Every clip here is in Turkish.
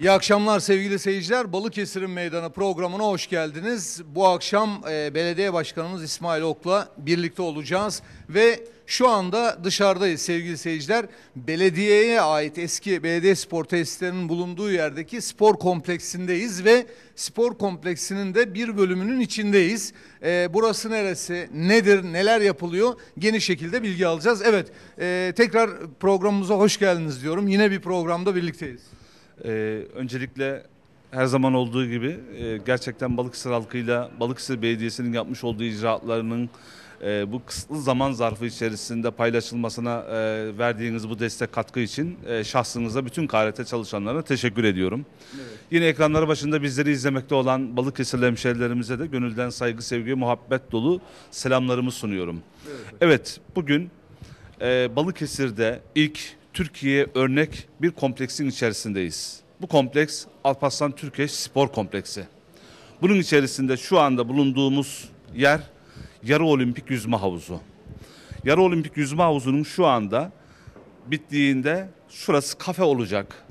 İyi akşamlar sevgili seyirciler. Balıkesir'in meydanı programına hoş geldiniz. Bu akşam e, belediye başkanımız İsmail Ok'la birlikte olacağız ve şu anda dışarıdayız sevgili seyirciler. Belediyeye ait eski belediye spor tesislerinin bulunduğu yerdeki spor kompleksindeyiz ve spor kompleksinin de bir bölümünün içindeyiz. E, burası neresi, nedir, neler yapılıyor geniş şekilde bilgi alacağız. Evet e, tekrar programımıza hoş geldiniz diyorum. Yine bir programda birlikteyiz. Ee, öncelikle her zaman olduğu gibi e, gerçekten Balıkesir halkıyla Balıkesir Belediyesi'nin yapmış olduğu icraatlarının e, bu kısa zaman zarfı içerisinde paylaşılmasına e, verdiğiniz bu destek katkı için e, şahsınıza bütün KRT çalışanlara teşekkür ediyorum. Evet. Yine ekranları başında bizleri izlemekte olan Balıkesirli hemşerilerimize de gönülden saygı, sevgi, muhabbet dolu selamlarımı sunuyorum. Evet, evet bugün e, Balıkesir'de ilk Türkiye örnek bir kompleksin içerisindeyiz. Bu kompleks Alparslan Türkeş Spor Kompleksi. Bunun içerisinde şu anda bulunduğumuz yer yarı olimpik yüzme havuzu. Yarı olimpik yüzme havuzunun şu anda bittiğinde şurası kafe olacak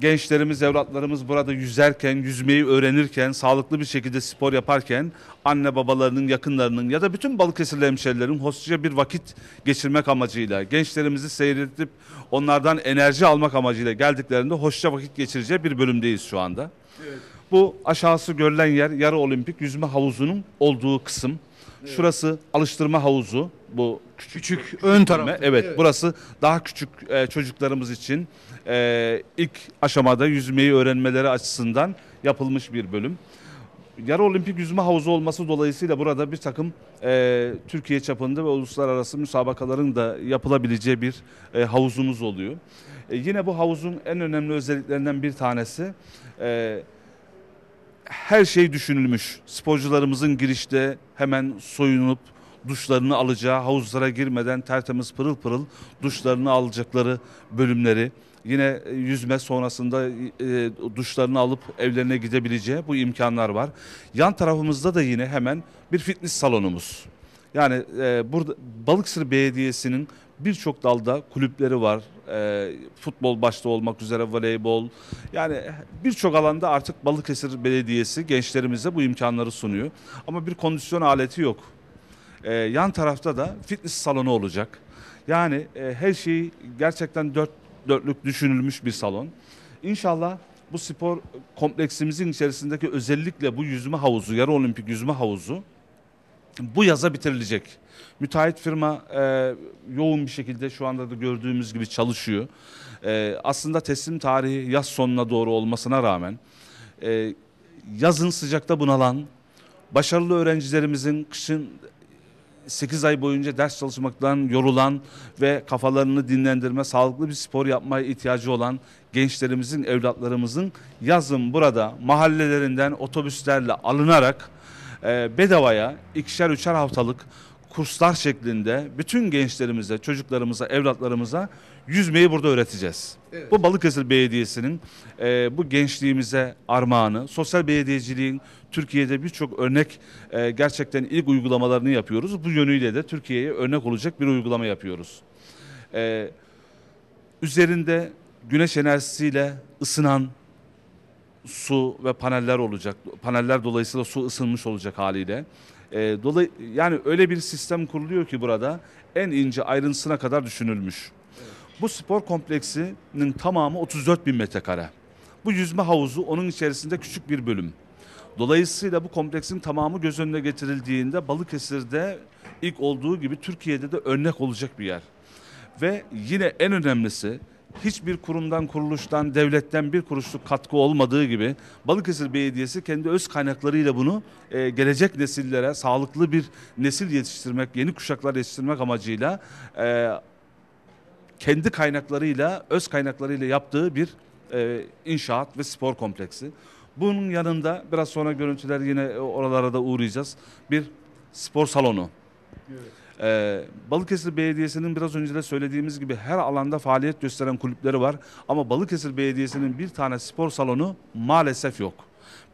gençlerimiz, evlatlarımız burada yüzerken, yüzmeyi öğrenirken, sağlıklı bir şekilde spor yaparken anne babalarının, yakınlarının ya da bütün Balıkesirli hemşerilerin hoşça bir vakit geçirmek amacıyla, gençlerimizi seyredip onlardan enerji almak amacıyla geldiklerinde hoşça vakit geçireceği bir bölümdeyiz şu anda. Evet. Bu aşağısı görülen yer yarı olimpik yüzme havuzunun olduğu kısım. Şurası alıştırma havuzu bu küçük, küçük ön taraf. Evet, evet burası daha küçük e, çocuklarımız için e, ilk aşamada yüzmeyi öğrenmeleri açısından yapılmış bir bölüm. Yarı olimpik yüzme havuzu olması dolayısıyla burada bir takım e, Türkiye çapında ve uluslararası müsabakaların da yapılabileceği bir e, havuzumuz oluyor. E, yine bu havuzun en önemli özelliklerinden bir tanesi e, her şey düşünülmüş. Sporcularımızın girişte hemen soyunup duşlarını alacağı, havuzlara girmeden tertemiz pırıl pırıl duşlarını alacakları bölümleri, yine yüzme sonrasında e, duşlarını alıp evlerine gidebileceği bu imkanlar var. Yan tarafımızda da yine hemen bir fitness salonumuz. Yani e, burada Balıkesir Belediyesi'nin birçok dalda kulüpleri var. E, futbol başta olmak üzere voleybol. Yani birçok alanda artık Balıkesir Belediyesi gençlerimize bu imkanları sunuyor. Ama bir kondisyon aleti yok. E, yan tarafta da fitness salonu olacak. Yani e, her şeyi gerçekten dört dörtlük düşünülmüş bir salon. İnşallah bu spor kompleksimizin içerisindeki özellikle bu yüzme havuzu, yarı olimpik yüzme havuzu bu yaza bitirilecek. Müteahhit firma e, yoğun bir şekilde şu anda da gördüğümüz gibi çalışıyor. E, aslında teslim tarihi yaz sonuna doğru olmasına rağmen e, yazın sıcakta bunalan başarılı öğrencilerimizin kışın 8 ay boyunca ders çalışmaktan yorulan ve kafalarını dinlendirme, sağlıklı bir spor yapmaya ihtiyacı olan gençlerimizin, evlatlarımızın yazın burada mahallelerinden otobüslerle alınarak e, bedavaya ikişer üçer haftalık kurslar şeklinde bütün gençlerimize, çocuklarımıza, evlatlarımıza yüzmeyi burada öğreteceğiz. Evet. Bu Balıkesir Belediyesi'nin e, bu gençliğimize armağanı, sosyal belediyeciliğin Türkiye'de birçok örnek e, gerçekten ilk uygulamalarını yapıyoruz. Bu yönüyle de Türkiye'ye örnek olacak bir uygulama yapıyoruz. E, üzerinde güneş enerjisiyle ısınan su ve paneller olacak. Paneller dolayısıyla su ısınmış olacak haliyle. E, dolay yani öyle bir sistem kuruluyor ki burada en ince ayrıntısına kadar düşünülmüş. Evet. Bu spor kompleksinin tamamı 34 bin metrekare. Bu yüzme havuzu onun içerisinde küçük bir bölüm. Dolayısıyla bu kompleksin tamamı göz önüne getirildiğinde Balıkesir'de ilk olduğu gibi Türkiye'de de örnek olacak bir yer. Ve yine en önemlisi hiçbir kurumdan, kuruluştan, devletten bir kuruşluk katkı olmadığı gibi Balıkesir Belediyesi kendi öz kaynaklarıyla bunu e, gelecek nesillere sağlıklı bir nesil yetiştirmek, yeni kuşaklar yetiştirmek amacıyla e, kendi kaynaklarıyla, öz kaynaklarıyla yaptığı bir e, inşaat ve spor kompleksi. Bunun yanında biraz sonra görüntüler yine oralara da uğrayacağız. Bir spor salonu. Evet. Ee, Balıkesir Belediyesi'nin biraz önce de söylediğimiz gibi her alanda faaliyet gösteren kulüpleri var. Ama Balıkesir Belediyesi'nin bir tane spor salonu maalesef yok.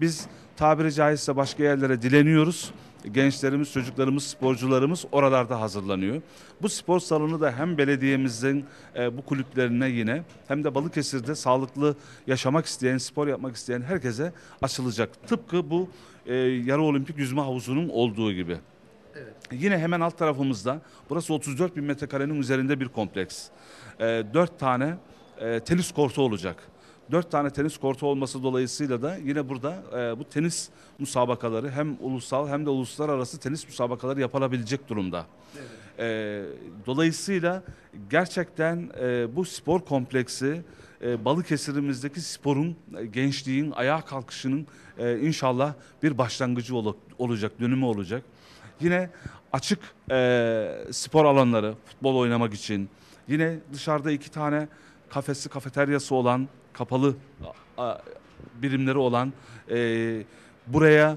Biz tabiri caizse başka yerlere dileniyoruz. Gençlerimiz, çocuklarımız, sporcularımız oralarda hazırlanıyor. Bu spor salonu da hem belediyemizin e, bu kulüplerine yine hem de Balıkesir'de sağlıklı yaşamak isteyen, spor yapmak isteyen herkese açılacak. Tıpkı bu e, yarı olimpik yüzme havuzunun olduğu gibi. Evet. Yine hemen alt tarafımızda burası 34 bin metrekarenin üzerinde bir kompleks. E, ee, 4 tane e, tenis kortu olacak. 4 tane tenis kortu olması dolayısıyla da yine burada e, bu tenis musabakaları hem ulusal hem de uluslararası tenis musabakaları yapılabilecek durumda. Evet. E, dolayısıyla gerçekten e, bu spor kompleksi e, Balıkesir'imizdeki sporun, e, gençliğin, ayağa kalkışının e, inşallah bir başlangıcı ol olacak, dönümü olacak. Yine açık e, spor alanları futbol oynamak için. Yine dışarıda iki tane kafesi kafeteryası olan kapalı a, birimleri olan e, buraya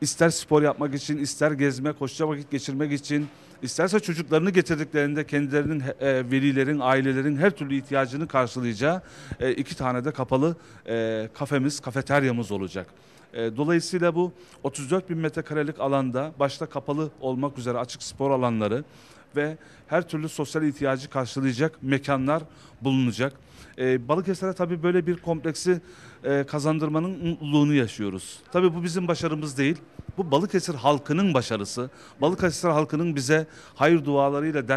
ister spor yapmak için ister gezme koşuya vakit geçirmek için isterse çocuklarını getirdiklerinde kendilerinin e, velilerin ailelerin her türlü ihtiyacını karşılayacağı e, iki tane de kapalı e, kafemiz kafeteryamız olacak. Ee, dolayısıyla bu 34 bin metrekarelik alanda başta kapalı olmak üzere açık spor alanları ve her türlü sosyal ihtiyacı karşılayacak mekanlar bulunacak. Ee, Balıkesir'e tabii böyle bir kompleksi e, kazandırmanın mutluluğunu yaşıyoruz. Tabii bu bizim başarımız değil. Bu Balıkesir halkının başarısı. Balıkesir halkının bize hayır dualarıyla,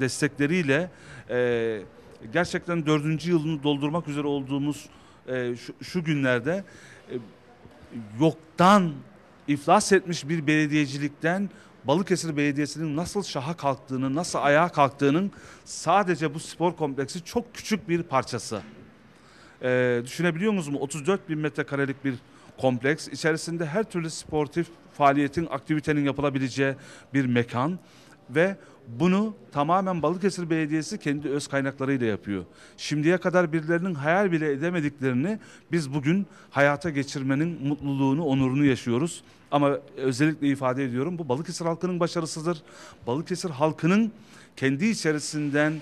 destekleriyle e, gerçekten dördüncü yılını doldurmak üzere olduğumuz e, şu, günlerde yoktan iflas etmiş bir belediyecilikten Balıkesir Belediyesi'nin nasıl şaha kalktığını, nasıl ayağa kalktığının sadece bu spor kompleksi çok küçük bir parçası. Ee, düşünebiliyor musunuz? 34 bin metrekarelik bir kompleks. içerisinde her türlü sportif faaliyetin, aktivitenin yapılabileceği bir mekan ve bunu tamamen Balıkesir Belediyesi kendi öz kaynaklarıyla yapıyor. Şimdiye kadar birilerinin hayal bile edemediklerini biz bugün hayata geçirmenin mutluluğunu, onurunu yaşıyoruz. Ama özellikle ifade ediyorum bu Balıkesir halkının başarısıdır. Balıkesir halkının kendi içerisinden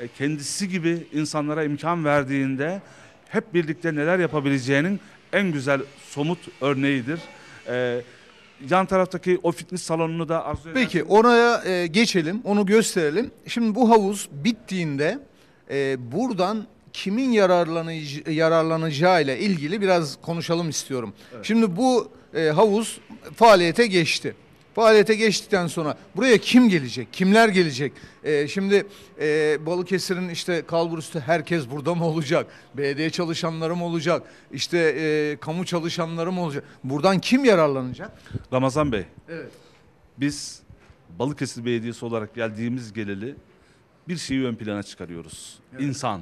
e, kendisi gibi insanlara imkan verdiğinde hep birlikte neler yapabileceğinin en güzel somut örneğidir. Ee, yan taraftaki o fitness salonunu da arzu ederseniz. Peki oraya e, geçelim, onu gösterelim. Şimdi bu havuz bittiğinde e, buradan kimin yararlanacağı ile ilgili biraz konuşalım istiyorum. Evet. Şimdi bu e, havuz faaliyete geçti. Faaliyete geçtikten sonra buraya kim gelecek? Kimler gelecek? E, şimdi e, Balıkesir'in işte kalburüstü herkes burada mı olacak? BD çalışanları mı olacak? İşte e, kamu çalışanları mı olacak? Buradan kim yararlanacak? Ramazan Bey. Evet. Biz Balıkesir Belediyesi olarak geldiğimiz geleli bir şeyi ön plana çıkarıyoruz. Evet. İnsan.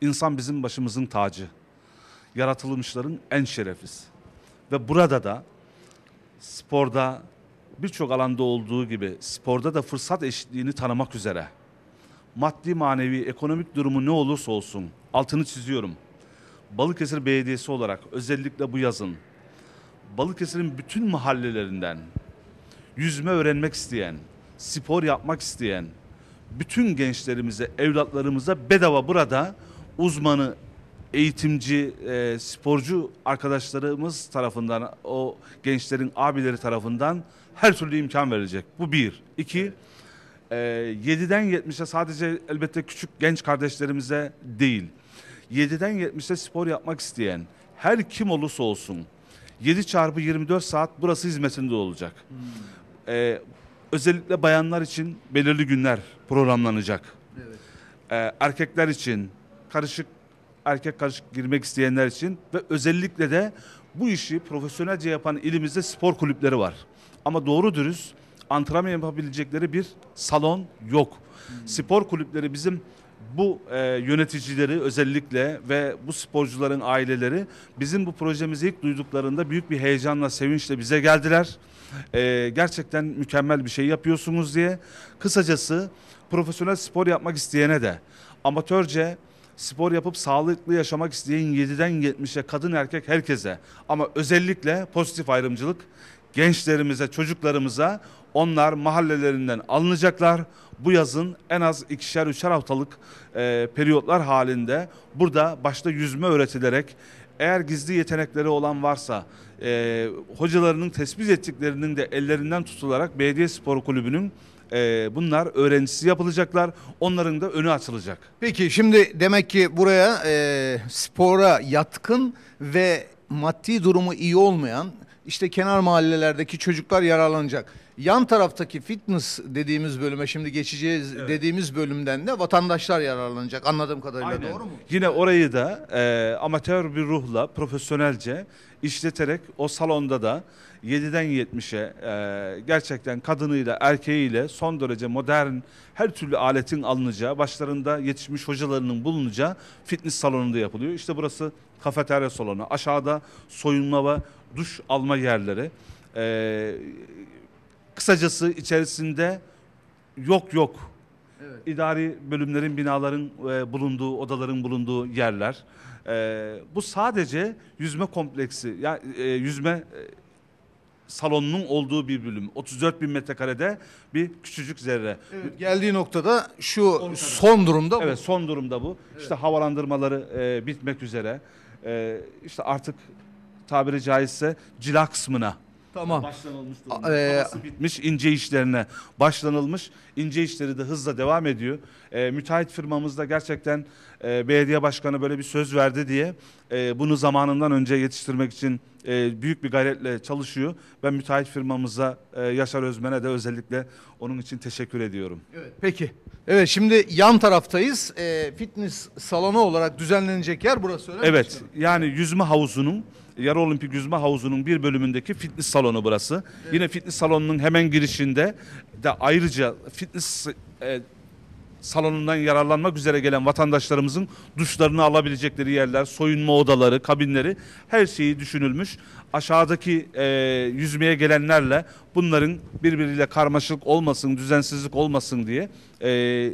İnsan bizim başımızın tacı. Yaratılmışların en şereflisi. Ve burada da sporda, birçok alanda olduğu gibi sporda da fırsat eşitliğini tanımak üzere maddi manevi ekonomik durumu ne olursa olsun altını çiziyorum. Balıkesir Belediyesi olarak özellikle bu yazın Balıkesir'in bütün mahallelerinden yüzme öğrenmek isteyen, spor yapmak isteyen bütün gençlerimize, evlatlarımıza bedava burada uzmanı eğitimci, e, sporcu arkadaşlarımız tarafından, o gençlerin abileri tarafından her türlü imkan verilecek. Bu bir. İki, e, 7'den 70'e sadece elbette küçük genç kardeşlerimize değil, 7'den 70'e spor yapmak isteyen her kim olursa olsun 7 çarpı 24 saat burası hizmetinde olacak. Hmm. E, özellikle bayanlar için belirli günler programlanacak. Evet. E, erkekler için karışık erkek karışık girmek isteyenler için ve özellikle de bu işi profesyonelce yapan ilimizde spor kulüpleri var. Ama doğru dürüst antrenman yapabilecekleri bir salon yok. Hmm. Spor kulüpleri bizim bu e, yöneticileri özellikle ve bu sporcuların aileleri bizim bu projemizi ilk duyduklarında büyük bir heyecanla, sevinçle bize geldiler. E, gerçekten mükemmel bir şey yapıyorsunuz diye. Kısacası profesyonel spor yapmak isteyene de amatörce spor yapıp sağlıklı yaşamak isteyen 7'den 70'e kadın erkek herkese ama özellikle pozitif ayrımcılık gençlerimize, çocuklarımıza onlar mahallelerinden alınacaklar. Bu yazın en az ikişer üçer haftalık e, periyotlar halinde burada başta yüzme öğretilerek eğer gizli yetenekleri olan varsa e, hocalarının tespit ettiklerinin de ellerinden tutularak Belediye Spor Kulübü'nün e, bunlar öğrencisi yapılacaklar. Onların da önü açılacak. Peki şimdi demek ki buraya e, spora yatkın ve maddi durumu iyi olmayan işte kenar mahallelerdeki çocuklar yararlanacak. Yan taraftaki fitness dediğimiz bölüme şimdi geçeceğiz evet. dediğimiz bölümden de vatandaşlar yararlanacak anladığım kadarıyla Aynen. doğru mu? Yine orayı da e, amatör bir ruhla profesyonelce işleterek o salonda da 7'den 70'e e, gerçekten kadınıyla erkeğiyle son derece modern her türlü aletin alınacağı başlarında yetişmiş hocalarının bulunacağı fitness salonunda yapılıyor. İşte burası kafeterya salonu. Aşağıda soyunma ve duş alma yerleri. E, kısacası içerisinde yok yok Evet. İdari bölümlerin, binaların e, bulunduğu, odaların bulunduğu yerler. E, bu sadece yüzme kompleksi, ya e, yüzme e, salonunun olduğu bir bölüm. 34 bin metrekarede bir küçücük zerre. Evet, geldiği noktada şu son durumda bu. Evet son durumda bu. Evet. İşte havalandırmaları e, bitmek üzere. E, işte artık tabiri caizse cila kısmına Tamam. Başlanılmış durumda. Ee, bitmiş ince işlerine başlanılmış. İnce işleri de hızla devam ediyor. Ee, müteahhit firmamızda gerçekten e, belediye başkanı böyle bir söz verdi diye e, bunu zamanından önce yetiştirmek için e, büyük bir gayretle çalışıyor. Ben müteahhit firmamıza e, Yaşar Özmen'e de özellikle onun için teşekkür ediyorum. Evet, peki. Evet şimdi yan taraftayız. E, fitness salonu olarak düzenlenecek yer burası öyle Evet mi? yani yüzme havuzunun Yarı Olimpik Yüzme Havuzu'nun bir bölümündeki fitness salonu burası. Evet. Yine fitness salonunun hemen girişinde de ayrıca fitness e, salonundan yararlanmak üzere gelen vatandaşlarımızın duşlarını alabilecekleri yerler, soyunma odaları, kabinleri her şeyi düşünülmüş. Aşağıdaki e, yüzmeye gelenlerle bunların birbiriyle karmaşık olmasın, düzensizlik olmasın diye e,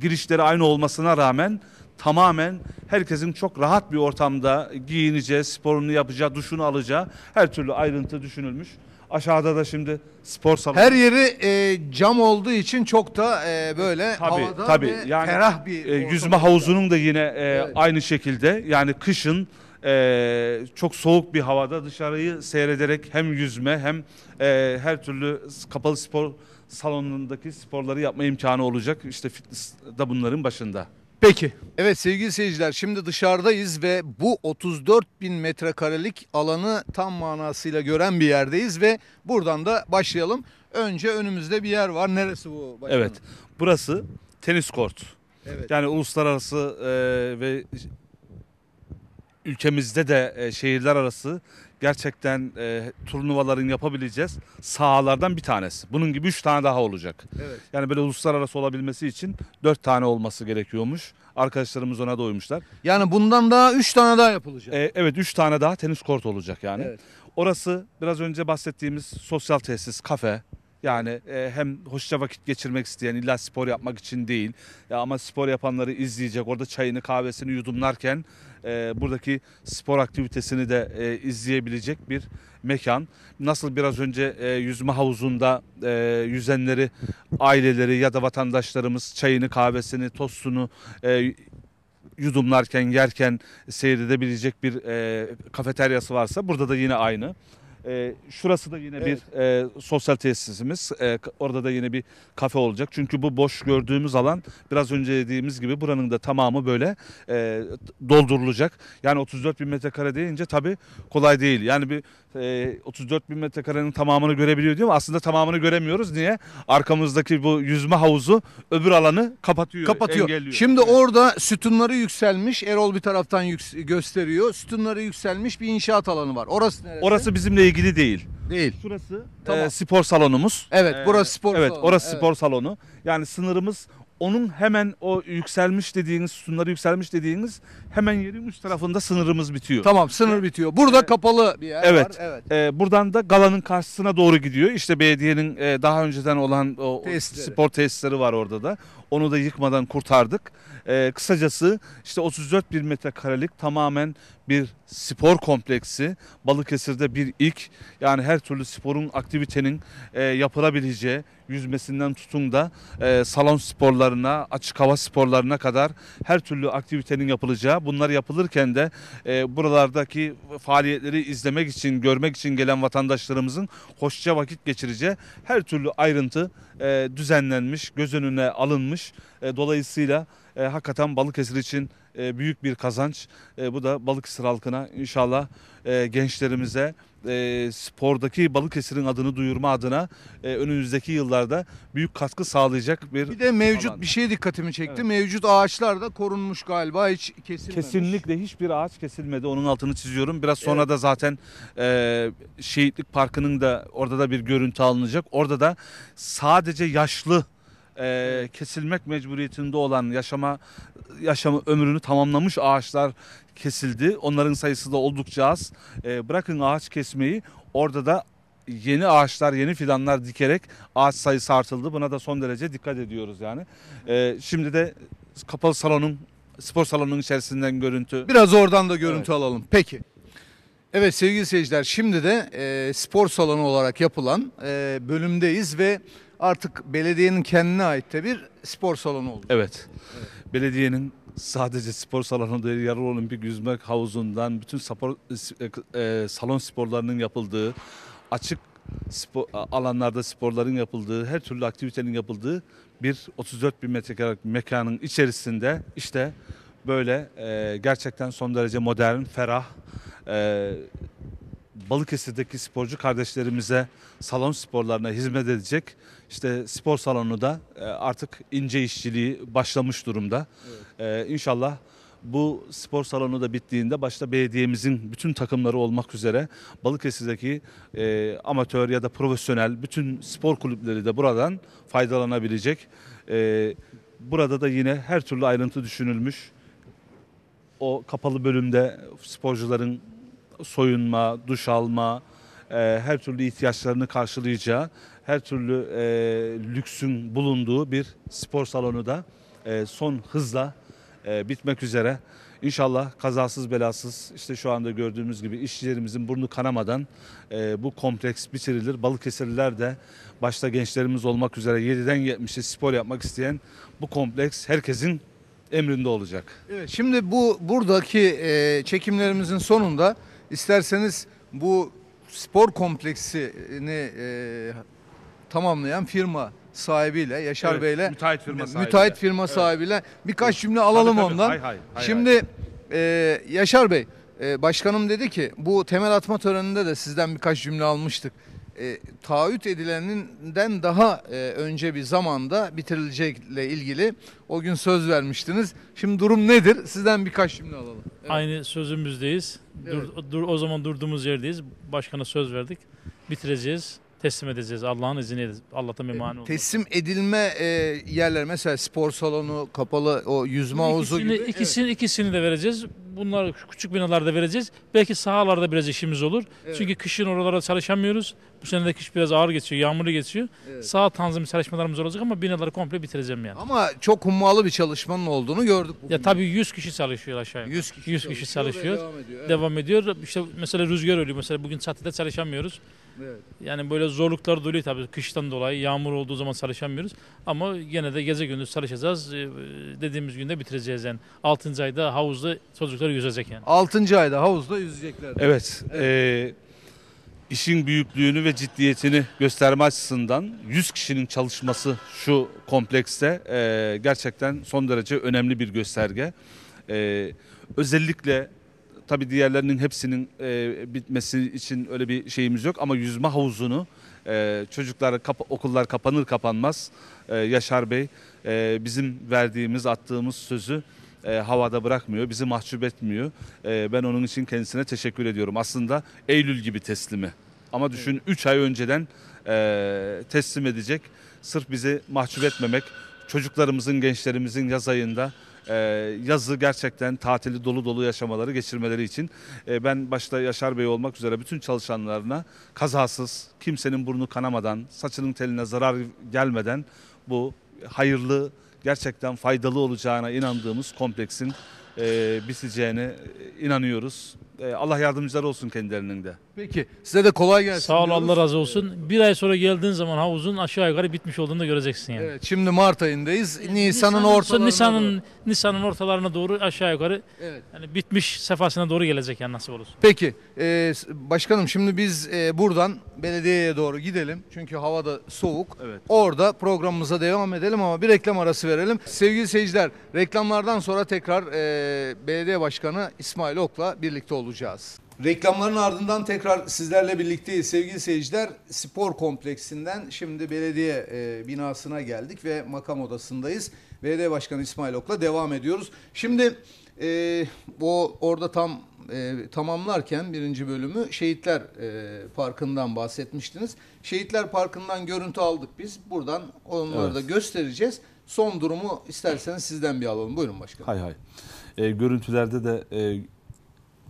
girişleri aynı olmasına rağmen tamamen herkesin çok rahat bir ortamda giyineceği, sporunu yapacağı, duşunu alacağı her türlü ayrıntı düşünülmüş. Aşağıda da şimdi spor salonu. Her yeri e, cam olduğu için çok da e, böyle tabii, havada tabii. ve yani, ferah bir... E, yüzme havuzunun da yine e, evet. aynı şekilde yani kışın e, çok soğuk bir havada dışarıyı seyrederek hem yüzme hem e, her türlü kapalı spor salonundaki sporları yapma imkanı olacak. İşte fitness da bunların başında. Peki. Evet sevgili seyirciler şimdi dışarıdayız ve bu 34 bin metrekarelik alanı tam manasıyla gören bir yerdeyiz ve buradan da başlayalım. Önce önümüzde bir yer var. Neresi bu? Başkanım? Evet burası tenis kort. Evet. Yani uluslararası e, ve ülkemizde de e, şehirler arası gerçekten e, turnuvaların yapabileceğiz sahalardan bir tanesi. Bunun gibi üç tane daha olacak. Evet. Yani böyle uluslararası olabilmesi için dört tane olması gerekiyormuş. Arkadaşlarımız ona da uymuşlar. Yani bundan daha üç tane daha yapılacak. E, evet üç tane daha tenis kort olacak yani. Evet. Orası biraz önce bahsettiğimiz sosyal tesis, kafe, yani e, hem hoşça vakit geçirmek isteyen illa spor yapmak için değil ya ama spor yapanları izleyecek orada çayını kahvesini yudumlarken e, buradaki spor aktivitesini de e, izleyebilecek bir mekan. Nasıl biraz önce e, yüzme havuzunda e, yüzenleri aileleri ya da vatandaşlarımız çayını kahvesini tostunu e, yudumlarken yerken seyredebilecek bir e, kafeteryası varsa burada da yine aynı. E, şurası da yine evet. bir e, sosyal tesisimiz. E, orada da yine bir kafe olacak. Çünkü bu boş gördüğümüz alan biraz önce dediğimiz gibi buranın da tamamı böyle e, doldurulacak. Yani 34 bin metrekare deyince tabii kolay değil. Yani bir 34 ee, bin metrekarenin tamamını görebiliyor diyor ama aslında tamamını göremiyoruz. Niye? Arkamızdaki bu yüzme havuzu öbür alanı kapatıyor. Kapatıyor. Engelliyor. Şimdi evet. orada sütunları yükselmiş. Erol bir taraftan gösteriyor. Sütunları yükselmiş bir inşaat alanı var. Orası neresi? Orası bizimle ilgili değil. Değil. Şurası tamam. e, spor salonumuz. Evet, burası ee, spor evet, salonu. Evet, orası evet. spor salonu. Yani sınırımız onun hemen o yükselmiş dediğiniz, sütunları yükselmiş dediğiniz hemen yerin üst tarafında sınırımız bitiyor. Tamam sınır bitiyor. Burada evet. kapalı bir yer evet. var. Evet. Ee, buradan da galanın karşısına doğru gidiyor. İşte belediyenin e, daha önceden olan o, tesisleri. spor tesisleri var orada da. Onu da yıkmadan kurtardık. E, kısacası işte 34 bin metrekarelik tamamen bir spor kompleksi. Balıkesir'de bir ilk. Yani her türlü sporun, aktivitenin e, yapılabileceği, yüzmesinden tutun da e, salon sporlarına, açık hava sporlarına kadar her türlü aktivitenin yapılacağı. Bunlar yapılırken de e, buralardaki faaliyetleri izlemek için, görmek için gelen vatandaşlarımızın hoşça vakit geçireceği her türlü ayrıntı e, düzenlenmiş, göz önüne alınmış. E, dolayısıyla e, hakikaten Balıkesir için e, büyük bir kazanç. E, bu da Balıkesir halkına inşallah e, gençlerimize e, spordaki Balıkesir'in adını duyurma adına e, önümüzdeki yıllarda büyük katkı sağlayacak bir Bir de mevcut alan. bir şey dikkatimi çekti. Evet. Mevcut ağaçlar da korunmuş galiba hiç kesilmemiş. Kesinlikle hiçbir ağaç kesilmedi. Onun altını çiziyorum. Biraz sonra evet. da zaten e, Şehitlik Parkı'nın da orada da bir görüntü alınacak. Orada da sadece yaşlı e, kesilmek mecburiyetinde olan yaşama yaşamı ömrünü tamamlamış ağaçlar kesildi. Onların sayısı da oldukça az. E, bırakın ağaç kesmeyi orada da yeni ağaçlar, yeni fidanlar dikerek ağaç sayısı artıldı. Buna da son derece dikkat ediyoruz yani. E, şimdi de kapalı salonun, spor salonunun içerisinden görüntü. Biraz oradan da görüntü evet. alalım. Peki. Evet sevgili seyirciler şimdi de e, spor salonu olarak yapılan e, bölümdeyiz ve artık belediyenin kendine ait de bir spor salonu oldu. Evet. evet. Belediyenin sadece spor salonu değil, yarı olimpik yüzme havuzundan bütün spor, e, salon sporlarının yapıldığı, açık spor, alanlarda sporların yapıldığı, her türlü aktivitenin yapıldığı bir 34 bin metrekare mekanın içerisinde işte böyle e, gerçekten son derece modern, ferah, e, Balıkesir'deki sporcu kardeşlerimize salon sporlarına hizmet edecek işte spor salonu da e, artık ince işçiliği başlamış durumda. Evet. E, inşallah bu spor salonu da bittiğinde başta belediyemizin bütün takımları olmak üzere Balıkesir'deki e, amatör ya da profesyonel bütün spor kulüpleri de buradan faydalanabilecek. E, burada da yine her türlü ayrıntı düşünülmüş. O kapalı bölümde sporcuların soyunma, duş alma, e, her türlü ihtiyaçlarını karşılayacağı her türlü e, lüksün bulunduğu bir spor salonu da e, son hızla e, bitmek üzere. İnşallah kazasız belasız işte şu anda gördüğümüz gibi işçilerimizin burnu kanamadan e, bu kompleks bitirilir. Balıkesirliler de başta gençlerimiz olmak üzere 7'den 70'e spor yapmak isteyen bu kompleks herkesin emrinde olacak. Evet, şimdi bu buradaki e, çekimlerimizin sonunda isterseniz bu spor kompleksini e, tamamlayan firma sahibiyle, Yaşar evet, Bey'le müteahhit firma sahibiyle, müteahhit firma evet. sahibiyle birkaç cümle alalım tabii, tabii. ondan. Hay, hay, hay, Şimdi E, Yaşar Bey, e, başkanım dedi ki bu temel atma töreninde de sizden birkaç cümle almıştık. E, taahhüt edileninden daha e, önce bir zamanda bitirilecekle ilgili o gün söz vermiştiniz. Şimdi durum nedir? Sizden birkaç cümle alalım. Evet. Aynı sözümüzdeyiz. Evet. Dur, dur, o zaman durduğumuz yerdeyiz. Başkana söz verdik. Bitireceğiz teslim edeceğiz. Allah'ın izniyle. Allah'ta bir e, mani olmaz. Teslim edilme e, yerler mesela spor salonu, kapalı o yüzme havuzu İkisini, gibi. ikisini, ikisini de vereceğiz. Bunlar küçük binalarda vereceğiz. Belki sahalarda biraz işimiz olur. Çünkü kışın oralara çalışamıyoruz. Bu sene de kış biraz ağır geçiyor, yağmurlu geçiyor. Evet. Sağ tanzim çalışmalarımız olacak ama binaları komple bitireceğim yani. Ama çok hummalı bir çalışmanın olduğunu gördük. Bugün. Ya tabii 100 kişi çalışıyor aşağıya. 100 kişi, 100 kişi çalışıyor. Devam ediyor. Evet. Devam ediyor. İşte mesela rüzgar ölüyor. Mesela bugün çatıda çalışamıyoruz. Evet. Yani böyle zorluklar dolayı tabii kıştan dolayı. Yağmur olduğu zaman çalışamıyoruz. Ama gene de gece gündüz çalışacağız. Ee, dediğimiz günde bitireceğiz yani. 6. ayda havuzda çocuklar yüzecek yani. 6. ayda havuzda yüzecekler. Evet. evet. E, işin büyüklüğünü ve ciddiyetini gösterme açısından 100 kişinin çalışması şu komplekste e, gerçekten son derece önemli bir gösterge. E, özellikle tabii diğerlerinin hepsinin e, bitmesi için öyle bir şeyimiz yok ama yüzme havuzunu e, çocuklar kap okullar kapanır kapanmaz e, Yaşar Bey e, bizim verdiğimiz attığımız sözü e, havada bırakmıyor, bizi mahcup etmiyor. E, ben onun için kendisine teşekkür ediyorum. Aslında Eylül gibi teslimi. Ama düşün 3 ay önceden e, teslim edecek. Sırf bizi mahcup etmemek, çocuklarımızın, gençlerimizin yaz ayında e, yazı gerçekten tatili dolu dolu yaşamaları geçirmeleri için e, ben başta Yaşar Bey olmak üzere bütün çalışanlarına kazasız, kimsenin burnu kanamadan, saçının teline zarar gelmeden bu hayırlı gerçekten faydalı olacağına inandığımız kompleksin e, biteceğine inanıyoruz. Ee, Allah yardımcıları olsun kendilerinin de. Peki size de kolay gelsin. Sağ ol Allah razı olsun. Bir ay sonra geldiğin zaman havuzun aşağı yukarı bitmiş olduğunu da göreceksin yani. Evet, şimdi Mart ayındayız. Nisan'ın ortalarına Nisan'ın Nisan'ın ortalarına doğru aşağı yukarı Evet. yani bitmiş sefasına doğru gelecek yani nasip olursa. Peki e, başkanım şimdi biz e, buradan belediyeye doğru gidelim. Çünkü hava da soğuk. Evet. Orada programımıza devam edelim ama bir reklam arası verelim. Sevgili seyirciler reklamlardan sonra tekrar e, belediye başkanı İsmail Ok'la birlikte oluruz olacağız. Reklamların ardından tekrar sizlerle birlikteyiz sevgili seyirciler. Spor kompleksinden şimdi belediye e, binasına geldik ve makam odasındayız. Belediye Başkanı İsmail Ok'la devam ediyoruz. Şimdi e, o orada tam e, tamamlarken birinci bölümü Şehitler e, Parkı'ndan bahsetmiştiniz. Şehitler Parkı'ndan görüntü aldık biz. Buradan onları evet. da göstereceğiz. Son durumu isterseniz sizden bir alalım. Buyurun başkanım. Hay hay. E, görüntülerde de e,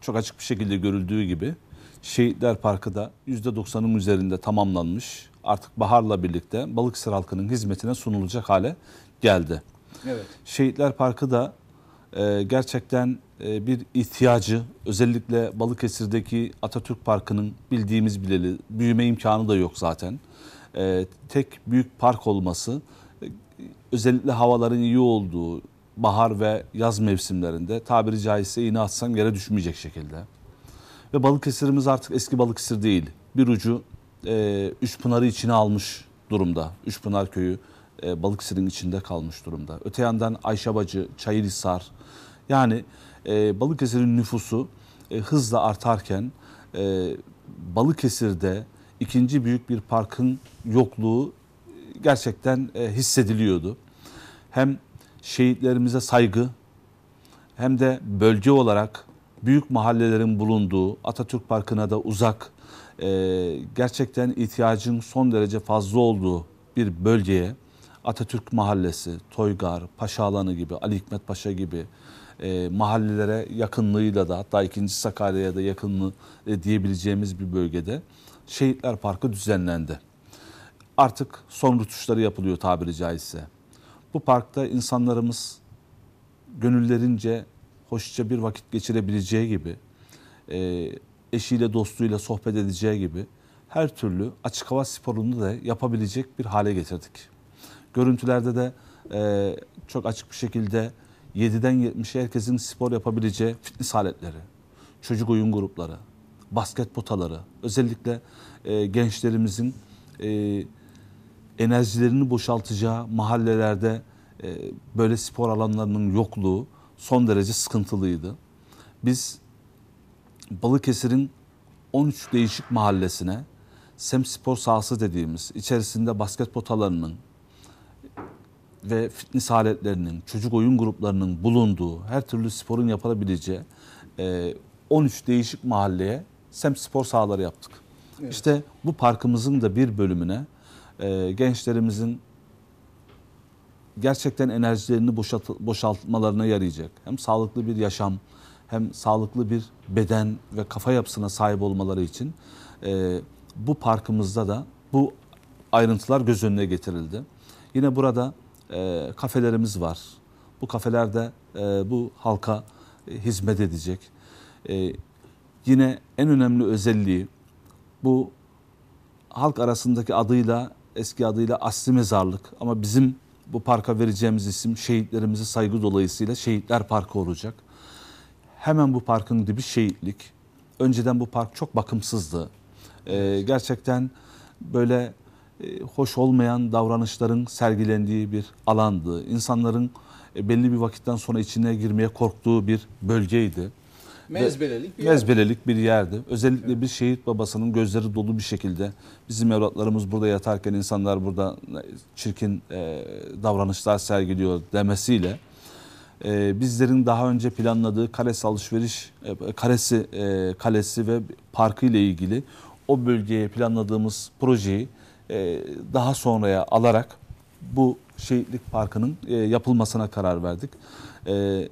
çok açık bir şekilde görüldüğü gibi Şehitler Parkı da %90'ın üzerinde tamamlanmış. Artık baharla birlikte Balıkesir halkının hizmetine sunulacak hale geldi. Evet. Şehitler Parkı da e, gerçekten e, bir ihtiyacı özellikle Balıkesir'deki Atatürk Parkı'nın bildiğimiz bileli büyüme imkanı da yok zaten. E, tek büyük park olması e, özellikle havaların iyi olduğu, bahar ve yaz mevsimlerinde tabiri caizse iğne atsam yere düşmeyecek şekilde. Ve Balıkesir'imiz artık eski Balıkesir değil. Bir ucu e, Üçpınar'ı içine almış durumda. Üçpınar köyü e, Balıkesir'in içinde kalmış durumda. Öte yandan Ayşabacı, Çayırhisar. Yani e, Balıkesir'in nüfusu e, hızla artarken e, Balıkesir'de ikinci büyük bir parkın yokluğu gerçekten e, hissediliyordu. Hem şehitlerimize saygı hem de bölge olarak büyük mahallelerin bulunduğu Atatürk Parkı'na da uzak e, gerçekten ihtiyacın son derece fazla olduğu bir bölgeye Atatürk Mahallesi, Toygar, Paşa Alanı gibi, Ali Hikmet Paşa gibi e, mahallelere yakınlığıyla da hatta 2. Sakarya'ya da yakınlığı e, diyebileceğimiz bir bölgede Şehitler Parkı düzenlendi. Artık son rütuşları yapılıyor tabiri caizse. Bu parkta insanlarımız gönüllerince hoşça bir vakit geçirebileceği gibi, e, eşiyle dostuyla sohbet edeceği gibi her türlü açık hava sporunu da yapabilecek bir hale getirdik. Görüntülerde de e, çok açık bir şekilde 7'den 70'e herkesin spor yapabileceği fitness aletleri, çocuk oyun grupları, basket potaları, özellikle e, gençlerimizin e, enerjilerini boşaltacağı mahallelerde e, böyle spor alanlarının yokluğu son derece sıkıntılıydı. Biz Balıkesir'in 13 değişik mahallesine sem spor sahası dediğimiz içerisinde basket potalarının ve fitness aletlerinin, çocuk oyun gruplarının bulunduğu her türlü sporun yapılabileceği e, 13 değişik mahalleye sem spor sahaları yaptık. Evet. İşte bu parkımızın da bir bölümüne e, gençlerimizin gerçekten enerjilerini boşalt, boşaltmalarına yarayacak. Hem sağlıklı bir yaşam hem sağlıklı bir beden ve kafa yapısına sahip olmaları için e, bu parkımızda da bu ayrıntılar göz önüne getirildi. Yine burada e, kafelerimiz var. Bu kafelerde e, bu halka e, hizmet edecek. E, yine en önemli özelliği bu halk arasındaki adıyla eski adıyla asli mezarlık ama bizim bu parka vereceğimiz isim şehitlerimize saygı dolayısıyla Şehitler Parkı olacak. Hemen bu parkın dibi şehitlik. Önceden bu park çok bakımsızdı. Ee, gerçekten böyle e, hoş olmayan davranışların sergilendiği bir alandı. İnsanların e, belli bir vakitten sonra içine girmeye korktuğu bir bölgeydi. Mezbelelik bir, mezbelelik bir yerdi. Özellikle evet. bir şehit babasının gözleri dolu bir şekilde bizim evlatlarımız burada yatarken insanlar burada çirkin e, davranışlar sergiliyor demesiyle e, bizlerin daha önce planladığı kales alışveriş e, Karesi e, kalesi ve parkı ile ilgili o bölgeye planladığımız projeyi e, daha sonraya alarak bu şehitlik parkının e, yapılmasına karar verdik. E,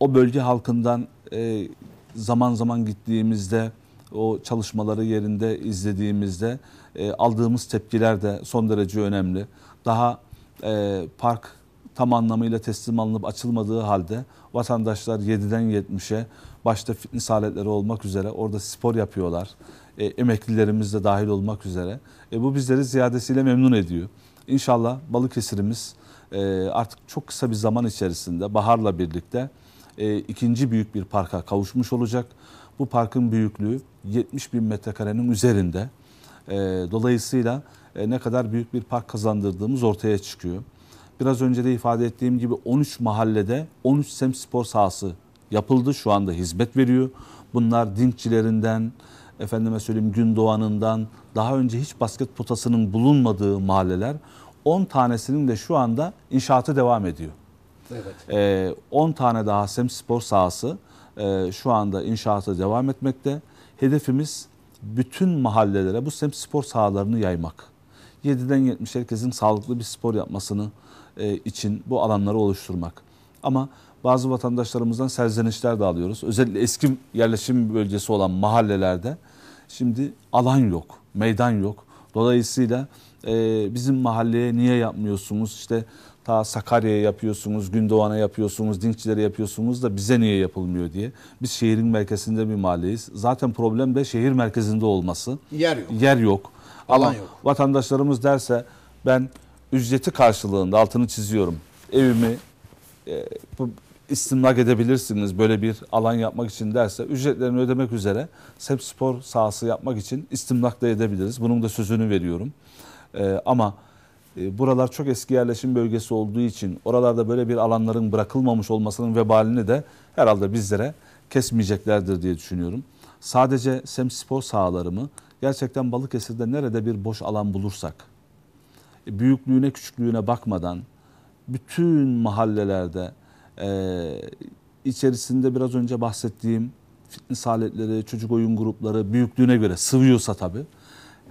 o bölge halkından e, zaman zaman gittiğimizde o çalışmaları yerinde izlediğimizde e, aldığımız tepkiler de son derece önemli. Daha e, park tam anlamıyla teslim alınıp açılmadığı halde vatandaşlar 7'den 70'e başta fitness aletleri olmak üzere orada spor yapıyorlar. E, emeklilerimiz de dahil olmak üzere. E, bu bizleri ziyadesiyle memnun ediyor. İnşallah Balıkesir'imiz e, artık çok kısa bir zaman içerisinde baharla birlikte e, ikinci büyük bir parka kavuşmuş olacak. Bu parkın büyüklüğü 70 bin metrekarenin üzerinde. E, dolayısıyla e, ne kadar büyük bir park kazandırdığımız ortaya çıkıyor. Biraz önce de ifade ettiğim gibi 13 mahallede 13 sem spor sahası yapıldı. Şu anda hizmet veriyor. Bunlar Dinkçilerinden, efendime söyleyeyim Gündoğan'ından, daha önce hiç basket potasının bulunmadığı mahalleler 10 tanesinin de şu anda inşaatı devam ediyor. Evet. 10 ee, tane daha sem spor sahası e, şu anda inşaata devam etmekte. Hedefimiz bütün mahallelere bu sem spor sahalarını yaymak. 7'den 70 herkesin sağlıklı bir spor yapmasını e, için bu alanları oluşturmak. Ama bazı vatandaşlarımızdan serzenişler de alıyoruz. Özellikle eski yerleşim bölgesi olan mahallelerde şimdi alan yok, meydan yok. Dolayısıyla e, bizim mahalleye niye yapmıyorsunuz? İşte Ta Sakarya'ya yapıyorsunuz, Gündoğan'a yapıyorsunuz, Dinkçilere yapıyorsunuz da bize niye yapılmıyor diye. Biz şehrin merkezinde bir mahalleyiz. Zaten problem de şehir merkezinde olması. Yer yok. Yer yok. Alan yok. vatandaşlarımız derse ben ücreti karşılığında altını çiziyorum. Evimi e, bu, istimlak edebilirsiniz böyle bir alan yapmak için derse ücretlerini ödemek üzere SEP spor sahası yapmak için istimlak da edebiliriz. Bunun da sözünü veriyorum. Ee, ama e, buralar çok eski yerleşim bölgesi olduğu için oralarda böyle bir alanların bırakılmamış olmasının vebalini de herhalde bizlere kesmeyeceklerdir diye düşünüyorum. Sadece sem spor sahaları mı? Gerçekten Balıkesir'de nerede bir boş alan bulursak, e, büyüklüğüne küçüklüğüne bakmadan bütün mahallelerde e, içerisinde biraz önce bahsettiğim fitness aletleri, çocuk oyun grupları büyüklüğüne göre sıvıyorsa tabii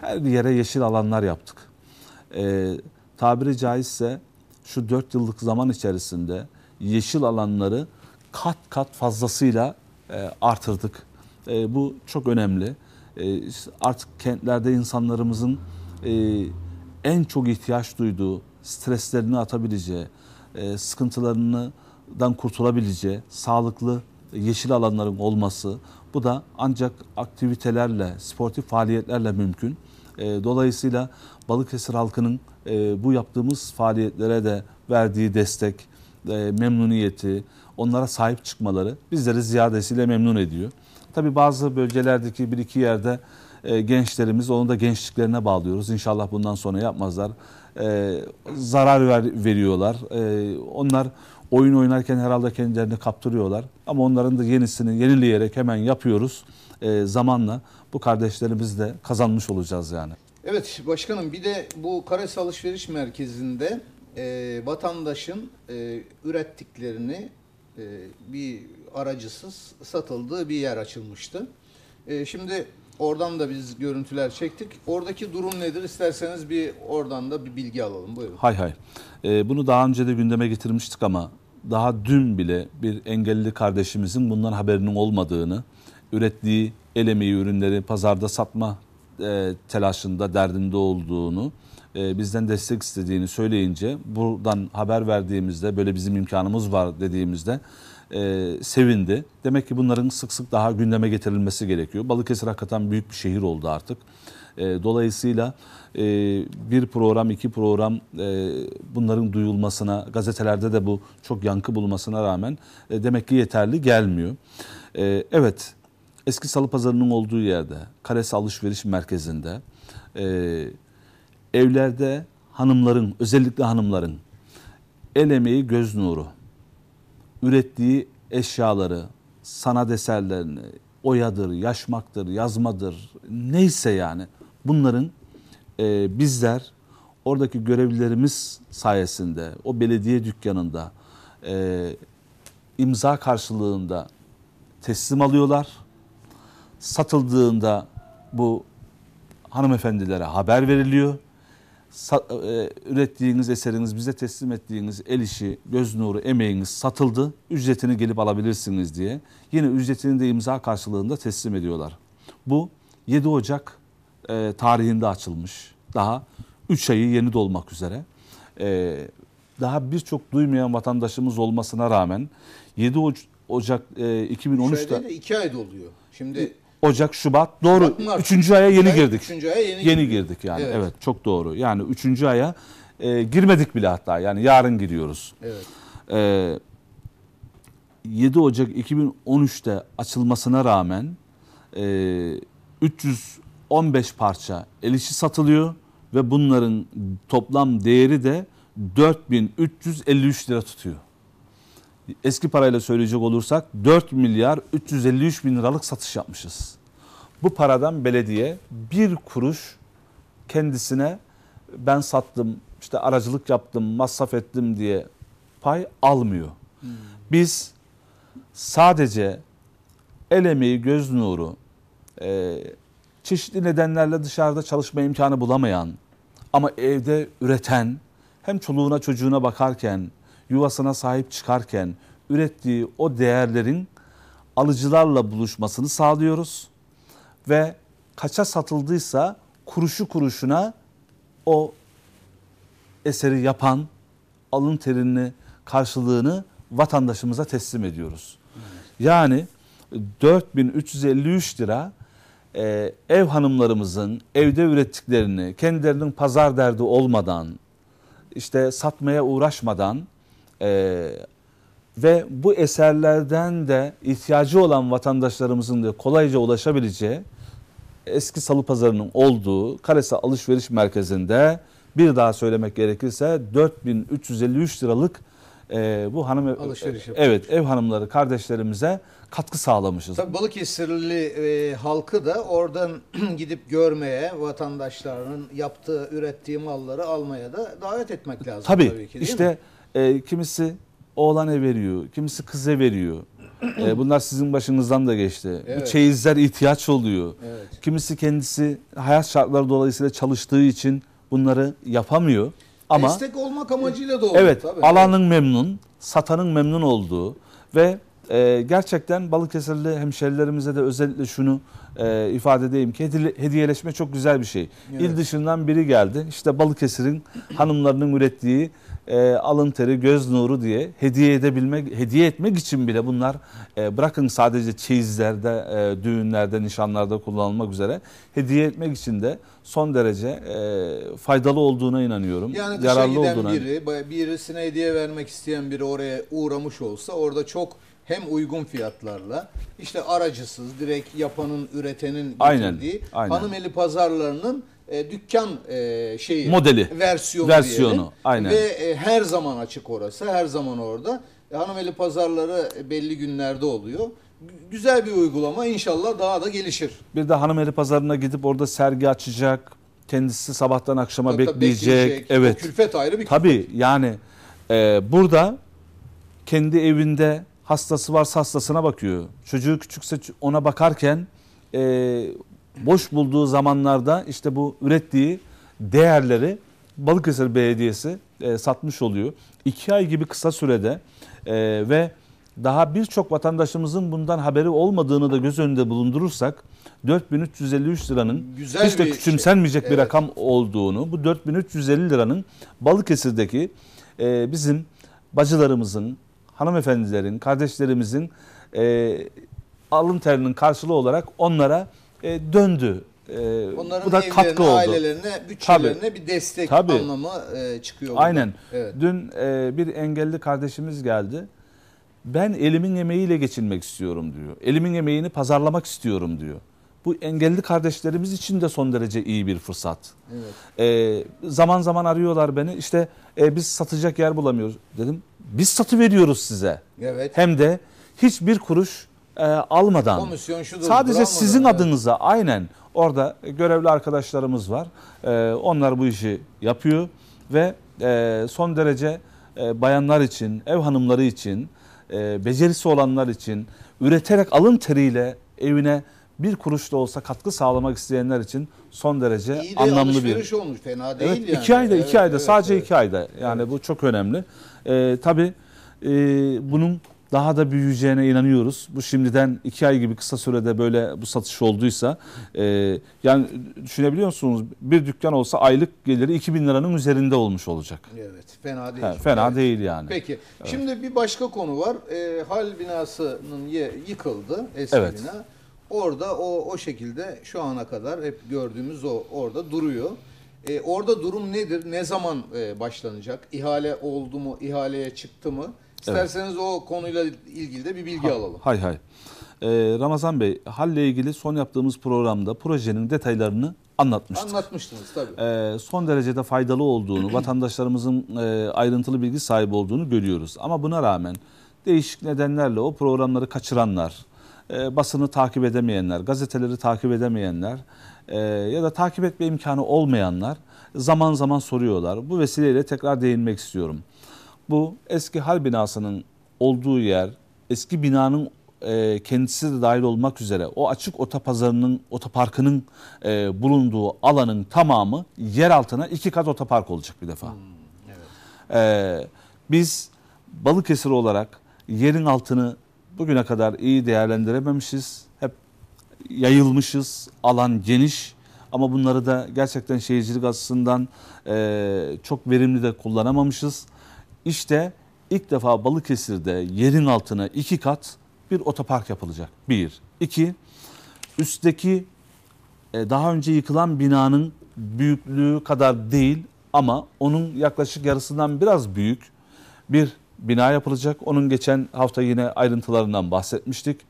her yere yeşil alanlar yaptık e, tabiri caizse şu dört yıllık zaman içerisinde yeşil alanları kat kat fazlasıyla e, artırdık. E, bu çok önemli. E, artık kentlerde insanlarımızın e, en çok ihtiyaç duyduğu, streslerini atabileceği, e, sıkıntılarından kurtulabileceği sağlıklı yeşil alanların olması. Bu da ancak aktivitelerle, sportif faaliyetlerle mümkün. E, dolayısıyla Balıkesir halkının e, bu yaptığımız faaliyetlere de verdiği destek, e, memnuniyeti, onlara sahip çıkmaları bizleri ziyadesiyle memnun ediyor. Tabi bazı bölgelerdeki bir iki yerde e, gençlerimiz onu da gençliklerine bağlıyoruz. İnşallah bundan sonra yapmazlar. E, zarar ver, veriyorlar. E, onlar oyun oynarken herhalde kendilerini kaptırıyorlar. Ama onların da yenisini yenileyerek hemen yapıyoruz. E, zamanla bu kardeşlerimiz de kazanmış olacağız yani. Evet başkanım bir de bu Kares Alışveriş Merkezi'nde e, vatandaşın e, ürettiklerini e, bir aracısız satıldığı bir yer açılmıştı. E, şimdi oradan da biz görüntüler çektik. Oradaki durum nedir? İsterseniz bir oradan da bir bilgi alalım. Buyurun. Hay hay. E, bunu daha önce de gündeme getirmiştik ama daha dün bile bir engelli kardeşimizin bundan haberinin olmadığını, ürettiği el emeği ürünleri pazarda satma e, telaşında, derdinde olduğunu, e, bizden destek istediğini söyleyince buradan haber verdiğimizde böyle bizim imkanımız var dediğimizde e, sevindi. Demek ki bunların sık sık daha gündeme getirilmesi gerekiyor. Balıkesir hakikaten büyük bir şehir oldu artık. E, dolayısıyla e, bir program, iki program e, bunların duyulmasına, gazetelerde de bu çok yankı bulmasına rağmen e, demek ki yeterli gelmiyor. E, evet, eski salı pazarının olduğu yerde, Kalesi Alışveriş Merkezi'nde e, evlerde hanımların, özellikle hanımların el emeği göz nuru, ürettiği eşyaları, sanat eserlerini, oyadır, yaşmaktır, yazmadır, neyse yani bunların e, bizler oradaki görevlilerimiz sayesinde o belediye dükkanında e, imza karşılığında teslim alıyorlar satıldığında bu hanımefendilere haber veriliyor. Sat, e, ürettiğiniz eseriniz, bize teslim ettiğiniz el işi, göz nuru, emeğiniz satıldı. Ücretini gelip alabilirsiniz diye. Yine ücretini de imza karşılığında teslim ediyorlar. Bu 7 Ocak e, tarihinde açılmış. Daha 3 ayı yeni dolmak üzere. E, daha birçok duymayan vatandaşımız olmasına rağmen 7 Ocak e, 2013'te... 2 ay doluyor. Şimdi e, Ocak, Şubat doğru. Mart, üçüncü aya yeni ay, girdik. Üçüncü aya yeni, yeni girdik. girdik yani. Evet. evet çok doğru. Yani üçüncü aya e, girmedik bile hatta. Yani yarın giriyoruz. Evet. E, 7 Ocak 2013'te açılmasına rağmen e, 315 parça el işi satılıyor ve bunların toplam değeri de 4353 lira tutuyor eski parayla söyleyecek olursak 4 milyar 353 bin liralık satış yapmışız. Bu paradan belediye bir kuruş kendisine ben sattım, işte aracılık yaptım, masraf ettim diye pay almıyor. Biz sadece el emeği, göz nuru, e, çeşitli nedenlerle dışarıda çalışma imkanı bulamayan ama evde üreten, hem çoluğuna çocuğuna bakarken yuvasına sahip çıkarken ürettiği o değerlerin alıcılarla buluşmasını sağlıyoruz. Ve kaça satıldıysa kuruşu kuruşuna o eseri yapan alın terini karşılığını vatandaşımıza teslim ediyoruz. Yani 4353 lira e, ev hanımlarımızın evde ürettiklerini kendilerinin pazar derdi olmadan işte satmaya uğraşmadan ee, ve bu eserlerden de ihtiyacı olan vatandaşlarımızın da kolayca ulaşabileceği eski salı pazarının olduğu Karesa Alışveriş Merkezi'nde bir daha söylemek gerekirse 4353 liralık e, bu hanım alışveriş e, evet ev hanımları kardeşlerimize katkı sağlamışız. Tabii Balıkesirli e, halkı da oradan gidip görmeye, vatandaşlarının yaptığı, ürettiği malları almaya da davet etmek lazım tabii, tabii ki. Değil işte mi? E, kimisi oğlana veriyor, kimisi kıza veriyor. E, bunlar sizin başınızdan da geçti. Evet. Bu çeyizler ihtiyaç oluyor. Evet. Kimisi kendisi hayat şartları dolayısıyla çalıştığı için bunları yapamıyor. Ama destek olmak amacıyla doğru. Evet, tabii. alanın memnun, satanın memnun olduğu ve e, gerçekten Balıkesirli hemşerilerimize de özellikle şunu e, ifade edeyim ki hediyeleşme çok güzel bir şey. Evet. İl dışından biri geldi. İşte Balıkesir'in hanımlarının ürettiği e, alın teri, göz nuru diye hediye edebilmek, hediye etmek için bile bunlar e, bırakın sadece çeyizlerde, e, düğünlerde, nişanlarda kullanılmak üzere hediye etmek için de son derece e, faydalı olduğuna inanıyorum. Yani dışa yararlı giden olduğuna. biri, birisine hediye vermek isteyen biri oraya uğramış olsa orada çok hem uygun fiyatlarla işte aracısız direkt yapanın üretenin aynen, getirdiği aynen, hanımeli pazarlarının e, dükkan e, şeyi modeli versiyonu, versiyonu aynen. ve e, her zaman açık orası her zaman orada e, hanımeli pazarları e, belli günlerde oluyor güzel bir uygulama inşallah daha da gelişir. Bir de hanımeli pazarına gidip orada sergi açacak. Kendisi sabahtan akşama Tabii bekleyecek. bekleyecek. Evet. O külfet ayrı bir Tabii yani e, burada kendi evinde hastası varsa hastasına bakıyor. Çocuğu küçükse ona bakarken e, boş bulduğu zamanlarda işte bu ürettiği değerleri Balıkesir Belediyesi e, satmış oluyor. İki ay gibi kısa sürede e, ve daha birçok vatandaşımızın bundan haberi olmadığını da göz önünde bulundurursak 4353 liranın Güzel hiç de şey. küçümsenmeyecek şey. bir evet. rakam olduğunu bu 4350 liranın Balıkesir'deki e, bizim bacılarımızın, hanımefendilerin, kardeşlerimizin e, alın terinin karşılığı olarak onlara e, döndü. E, Onların bu da katkı oldu. ailelerine, bütçelerine Tabii. bir destek Tabii. anlamı e, çıkıyor. Aynen. Evet. Dün e, bir engelli kardeşimiz geldi. Ben elimin yemeğiyle geçinmek istiyorum diyor. Elimin yemeğini pazarlamak istiyorum diyor. Bu engelli kardeşlerimiz için de son derece iyi bir fırsat. Evet. E, zaman zaman arıyorlar beni. İşte e, biz satacak yer bulamıyoruz. Dedim biz satı veriyoruz size. Evet. Hem de hiçbir kuruş e, almadan. Komisyon şudur. Sadece sizin evet. adınıza aynen orada görevli arkadaşlarımız var. E, onlar bu işi yapıyor ve e, son derece e, bayanlar için, ev hanımları için, e, becerisi olanlar için üreterek alın teriyle evine bir kuruş da olsa katkı sağlamak isteyenler için son derece İyi anlamlı bir. olmuş fena değil evet, yani. İki ayda evet, iki ayda evet, sadece evet. iki ayda yani evet. bu çok önemli. Ee, tabii e, bunun daha da büyüyeceğine inanıyoruz. Bu şimdiden iki ay gibi kısa sürede böyle bu satış olduysa e, yani düşünebiliyor musunuz bir dükkan olsa aylık geliri 2000 liranın üzerinde olmuş olacak. Evet fena değil. He, fena evet. değil yani. Peki evet. şimdi bir başka konu var. E, hal binasının yıkıldı eski evet. bina. Orada o o şekilde şu ana kadar hep gördüğümüz o orada duruyor. E, orada durum nedir? Ne zaman e, başlanacak? İhale oldu mu? İhaleye çıktı mı? İsterseniz evet. o konuyla ilgili de bir bilgi ha, alalım. Hay hay. Ee, Ramazan Bey, halle ilgili son yaptığımız programda projenin detaylarını anlatmıştık. Anlatmıştınız tabii. Ee, son derecede faydalı olduğunu, vatandaşlarımızın e, ayrıntılı bilgi sahibi olduğunu görüyoruz. Ama buna rağmen değişik nedenlerle o programları kaçıranlar, ee, basını takip edemeyenler, gazeteleri takip edemeyenler e, ya da takip etme imkanı olmayanlar zaman zaman soruyorlar. Bu vesileyle tekrar değinmek istiyorum. Bu eski hal binasının olduğu yer, eski binanın e, kendisi de dahil olmak üzere o açık otopazarının, otoparkının e, bulunduğu alanın tamamı yer altına iki kat otopark olacak bir defa. Hmm, evet. biz Balıkesir olarak yerin altını bugüne kadar iyi değerlendirememişiz. Hep yayılmışız, alan geniş ama bunları da gerçekten şehircilik açısından e, çok verimli de kullanamamışız. İşte ilk defa Balıkesir'de yerin altına iki kat bir otopark yapılacak. Bir. iki Üstteki e, daha önce yıkılan binanın büyüklüğü kadar değil ama onun yaklaşık yarısından biraz büyük bir bina yapılacak. Onun geçen hafta yine ayrıntılarından bahsetmiştik.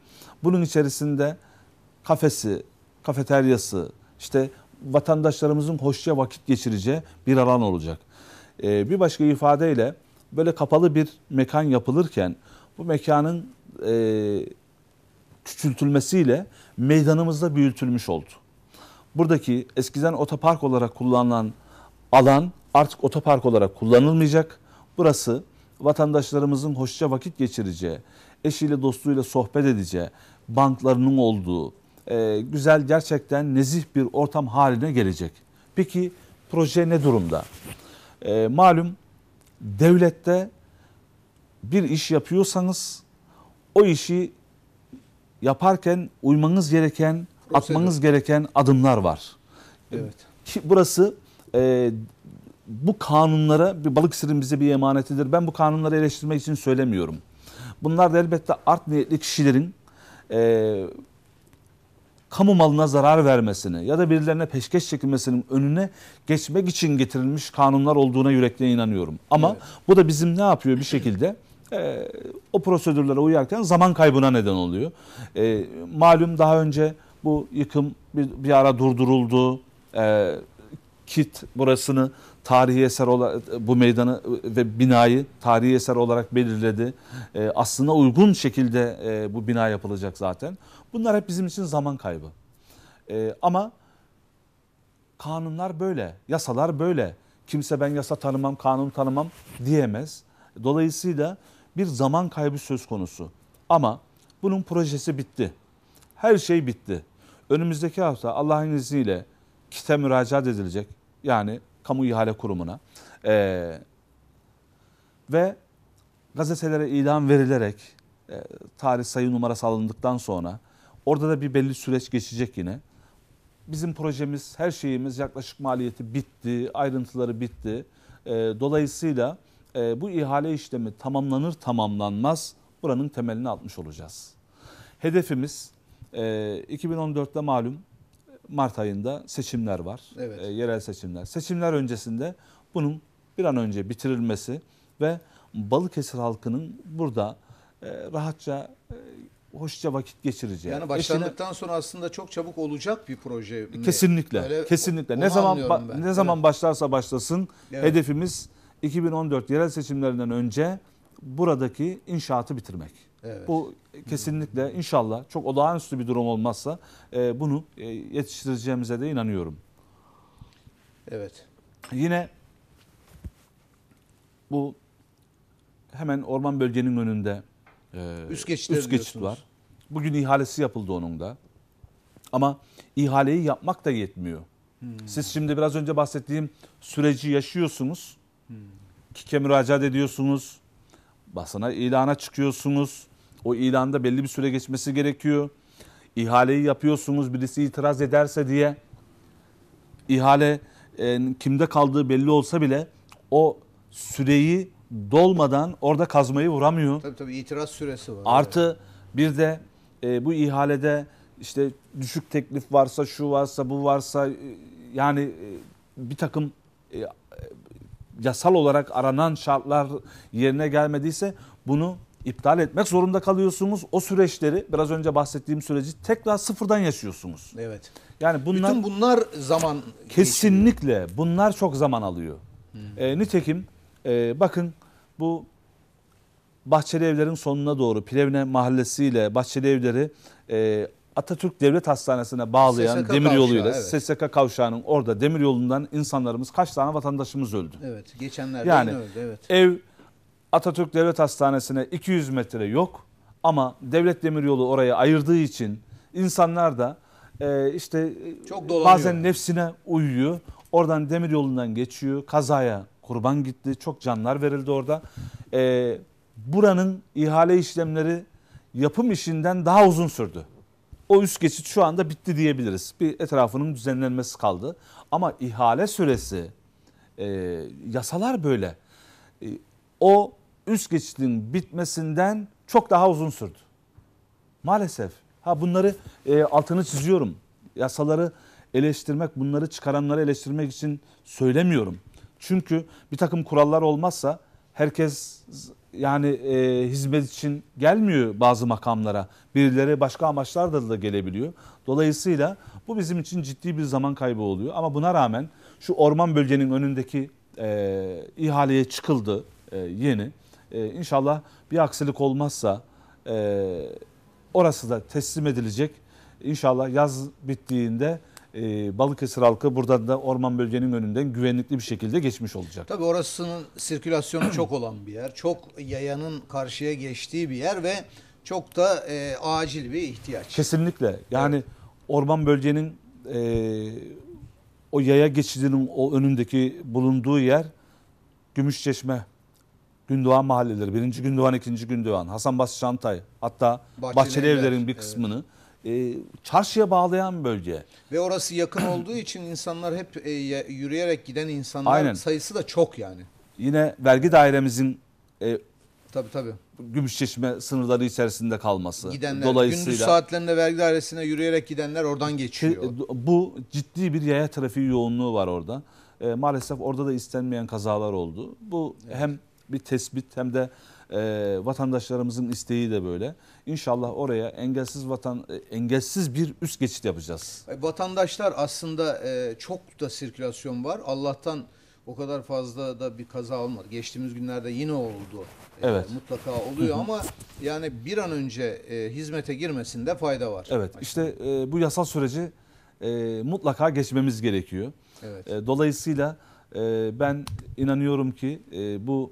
Bunun içerisinde kafesi, kafeteryası, işte vatandaşlarımızın hoşça vakit geçireceği bir alan olacak. Ee, bir başka ifadeyle böyle kapalı bir mekan yapılırken bu mekanın e, küçültülmesiyle meydanımızda büyütülmüş oldu. Buradaki eskiden otopark olarak kullanılan alan artık otopark olarak kullanılmayacak. Burası vatandaşlarımızın hoşça vakit geçireceği, eşiyle dostuyla sohbet edeceği, banklarının olduğu, e, güzel gerçekten nezih bir ortam haline gelecek. Peki proje ne durumda? E, malum devlette bir iş yapıyorsanız o işi yaparken uymanız gereken, Prosedür. atmanız gereken adımlar var. Evet. Burası e, bu kanunlara bir balık Balıkesir'in bize bir emanetidir. Ben bu kanunları eleştirmek için söylemiyorum. Bunlar da elbette art niyetli kişilerin e, kamu malına zarar vermesini ya da birilerine peşkeş çekilmesinin önüne geçmek için getirilmiş kanunlar olduğuna yürekle inanıyorum. Ama evet. bu da bizim ne yapıyor bir şekilde e, o prosedürlere uyarken zaman kaybına neden oluyor. E, malum daha önce bu yıkım bir, bir ara durduruldu. E, kit burasını tarihi eser olarak bu meydanı ve binayı tarihi eser olarak belirledi. E, aslına uygun şekilde e, bu bina yapılacak zaten. Bunlar hep bizim için zaman kaybı. E, ama kanunlar böyle, yasalar böyle. Kimse ben yasa tanımam, kanun tanımam diyemez. Dolayısıyla bir zaman kaybı söz konusu. Ama bunun projesi bitti. Her şey bitti. Önümüzdeki hafta Allah'ın izniyle kite müracaat edilecek. Yani Kamu İhale Kurumu'na e, ve gazetelere ilan verilerek e, tarih sayı numarası alındıktan sonra orada da bir belli süreç geçecek yine. Bizim projemiz, her şeyimiz yaklaşık maliyeti bitti, ayrıntıları bitti. E, dolayısıyla e, bu ihale işlemi tamamlanır tamamlanmaz buranın temelini atmış olacağız. Hedefimiz e, 2014'te malum Mart ayında seçimler var. Evet. E, yerel seçimler. Seçimler öncesinde bunun bir an önce bitirilmesi ve Balıkesir halkının burada e, rahatça e, hoşça vakit geçireceği. Yani başlandıktan Eşine, sonra aslında çok çabuk olacak bir proje. Mi? Kesinlikle. Öyle, kesinlikle. Ne zaman ben. ne zaman evet. başlarsa başlasın evet. hedefimiz 2014 yerel seçimlerinden önce buradaki inşaatı bitirmek. Evet. Bu kesinlikle inşallah çok olağanüstü bir durum olmazsa e, bunu e, yetiştireceğimize de inanıyorum. Evet. Yine bu hemen orman bölgenin önünde e, üst, üst geçit var. Bugün ihalesi yapıldı onun da. Ama ihaleyi yapmak da yetmiyor. Hmm. Siz şimdi biraz önce bahsettiğim süreci yaşıyorsunuz. Hmm. KİK'e müracaat ediyorsunuz. Basına ilana çıkıyorsunuz. O ilanda belli bir süre geçmesi gerekiyor. İhaleyi yapıyorsunuz birisi itiraz ederse diye. ihale e, kimde kaldığı belli olsa bile o süreyi dolmadan orada kazmayı vuramıyor. Tabii tabii itiraz süresi var. Artı yani. bir de e, bu ihalede işte düşük teklif varsa, şu varsa, bu varsa e, yani e, bir takım e, e yasal olarak aranan şartlar yerine gelmediyse bunu iptal etmek zorunda kalıyorsunuz. O süreçleri biraz önce bahsettiğim süreci tekrar sıfırdan yaşıyorsunuz. Evet. Yani bunlar bütün bunlar zaman kesinlikle geçiyor. bunlar çok zaman alıyor. Hmm. E, nitekim e, bakın bu Bahçeli Evler'in sonuna doğru Plevne Mahallesi ile Bahçeli Evleri e, Atatürk Devlet Hastanesi'ne bağlayan SSK demir yoluyla evet. SSK kavşağının orada demir yolundan insanlarımız kaç tane vatandaşımız öldü. Evet geçenlerde yani, öldü. Evet. Ev Atatürk Devlet Hastanesi'ne 200 metre yok ama devlet demiryolu orayı ayırdığı için insanlar da e, işte e, Çok bazen nefsine uyuyor. Oradan demiryolundan geçiyor. Kazaya kurban gitti. Çok canlar verildi orada. E, buranın ihale işlemleri yapım işinden daha uzun sürdü. O üst geçit şu anda bitti diyebiliriz. Bir etrafının düzenlenmesi kaldı. Ama ihale süresi, e, yasalar böyle. E, o üst geçidin bitmesinden çok daha uzun sürdü. Maalesef. Ha bunları e, altını çiziyorum. Yasaları eleştirmek, bunları çıkaranları eleştirmek için söylemiyorum. Çünkü bir takım kurallar olmazsa herkes yani e, hizmet için gelmiyor bazı makamlara. Birileri başka amaçlarda da gelebiliyor. Dolayısıyla bu bizim için ciddi bir zaman kaybı oluyor. Ama buna rağmen şu orman bölgenin önündeki e, ihaleye çıkıldı e, yeni. E, inşallah bir aksilik olmazsa e, orası da teslim edilecek. İnşallah yaz bittiğinde e, Balıkesir halkı buradan da orman bölgenin önünden güvenlikli bir şekilde geçmiş olacak. Tabii orasının sirkülasyonu çok olan bir yer. Çok yayanın karşıya geçtiği bir yer ve çok da e, acil bir ihtiyaç. Kesinlikle. Yani evet. orman bölgenin e, o yaya geçidinin o önündeki bulunduğu yer Gümüşçeşme Gündoğan mahalleleri, birinci Gündoğan, ikinci Gündoğan, Hasan Basri Çantay, hatta Bahçeli, Bahçeli Evler'in bir kısmını evet e, çarşıya bağlayan bölge. Ve orası yakın olduğu için insanlar hep e, yürüyerek giden insanların Aynen. sayısı da çok yani. Yine vergi dairemizin e, tabii, tabii. Gümüşçeşme sınırları içerisinde kalması. Gidenler, Dolayısıyla, gündüz saatlerinde vergi dairesine yürüyerek gidenler oradan geçiyor. E, bu ciddi bir yaya trafiği yoğunluğu var orada. E, maalesef orada da istenmeyen kazalar oldu. Bu evet. hem bir tespit hem de e, vatandaşlarımızın isteği de böyle. İnşallah oraya engelsiz vatan e, engelsiz bir üst geçit yapacağız. E, vatandaşlar aslında e, çok da sirkülasyon var. Allah'tan o kadar fazla da bir kaza olmadı. Geçtiğimiz günlerde yine oldu. E, evet. E, mutlaka oluyor ama yani bir an önce e, hizmete girmesinde fayda var. Evet. İşte e, bu yasal süreci e, mutlaka geçmemiz gerekiyor. Evet. E, dolayısıyla e, ben inanıyorum ki e, bu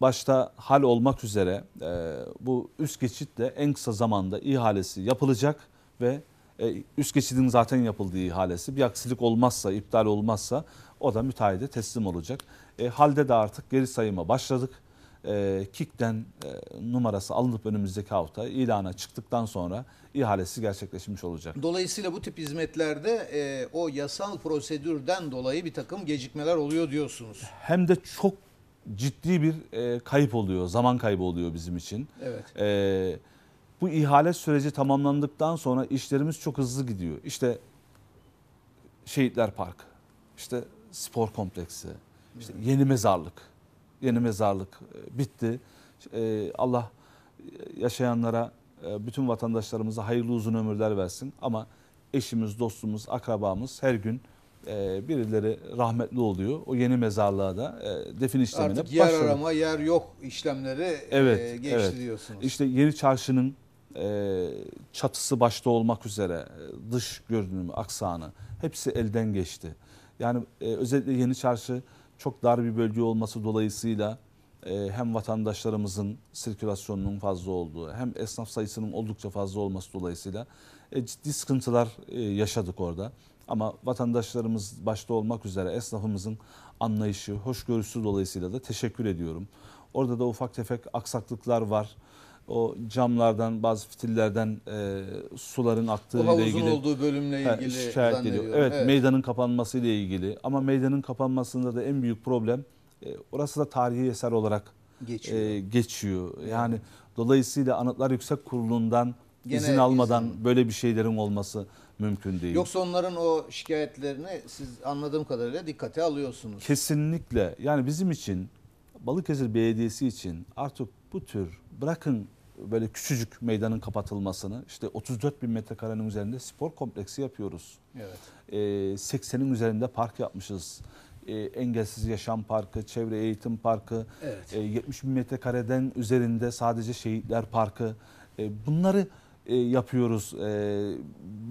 başta hal olmak üzere e, bu üst geçitle en kısa zamanda ihalesi yapılacak ve e, üst geçidin zaten yapıldığı ihalesi bir aksilik olmazsa, iptal olmazsa o da müteahhide teslim olacak. E, halde de artık geri sayıma başladık. E, KİK'ten e, numarası alınıp önümüzdeki hafta ilana çıktıktan sonra ihalesi gerçekleşmiş olacak. Dolayısıyla bu tip hizmetlerde e, o yasal prosedürden dolayı bir takım gecikmeler oluyor diyorsunuz. Hem de çok ciddi bir e, kayıp oluyor, zaman kaybı oluyor bizim için. Evet. E, bu ihale süreci tamamlandıktan sonra işlerimiz çok hızlı gidiyor. İşte Şehitler park, işte spor kompleksi, işte yeni mezarlık, yeni mezarlık e, bitti. E, Allah yaşayanlara, e, bütün vatandaşlarımıza hayırlı uzun ömürler versin. Ama eşimiz, dostumuz, akrabamız her gün e, birileri rahmetli oluyor. O yeni mezarlığa da e, defin işlemine Artık yer başladı. arama, yer yok işlemleri e, evet, e, geçti evet. diyorsunuz. İşte Yeni Çarşı'nın e, çatısı başta olmak üzere e, dış görünümü, aksanı hepsi elden geçti. Yani e, özellikle Yeni Çarşı çok dar bir bölge olması dolayısıyla e, hem vatandaşlarımızın sirkülasyonunun fazla olduğu hem esnaf sayısının oldukça fazla olması dolayısıyla e, ciddi sıkıntılar e, yaşadık orada. Ama vatandaşlarımız başta olmak üzere esnafımızın anlayışı, hoşgörüsü dolayısıyla da teşekkür ediyorum. Orada da ufak tefek aksaklıklar var o camlardan bazı fitillerden e, suların aktığı ile ilgili olduğu bölümle ilgili he, şikayet geliyor. Evet, evet meydanın kapanması ile ilgili ama meydanın kapanmasında da en büyük problem e, orası da tarihi eser olarak geçiyor. E, geçiyor. Yani evet. dolayısıyla Anıtlar Yüksek Kurulu'ndan Gene izin almadan izin. böyle bir şeylerin olması mümkün değil. Yoksa onların o şikayetlerini siz anladığım kadarıyla dikkate alıyorsunuz. Kesinlikle. Yani bizim için Balıkesir Belediyesi için artık bu tür bırakın böyle küçücük meydanın kapatılmasını işte 34 bin metrekarenin üzerinde spor kompleksi yapıyoruz. Evet. E, ee, 80'in üzerinde park yapmışız. E, Engelsiz Yaşam Parkı, Çevre Eğitim Parkı, evet. e, 70 bin metrekareden üzerinde sadece Şehitler Parkı. E, bunları e, yapıyoruz. E,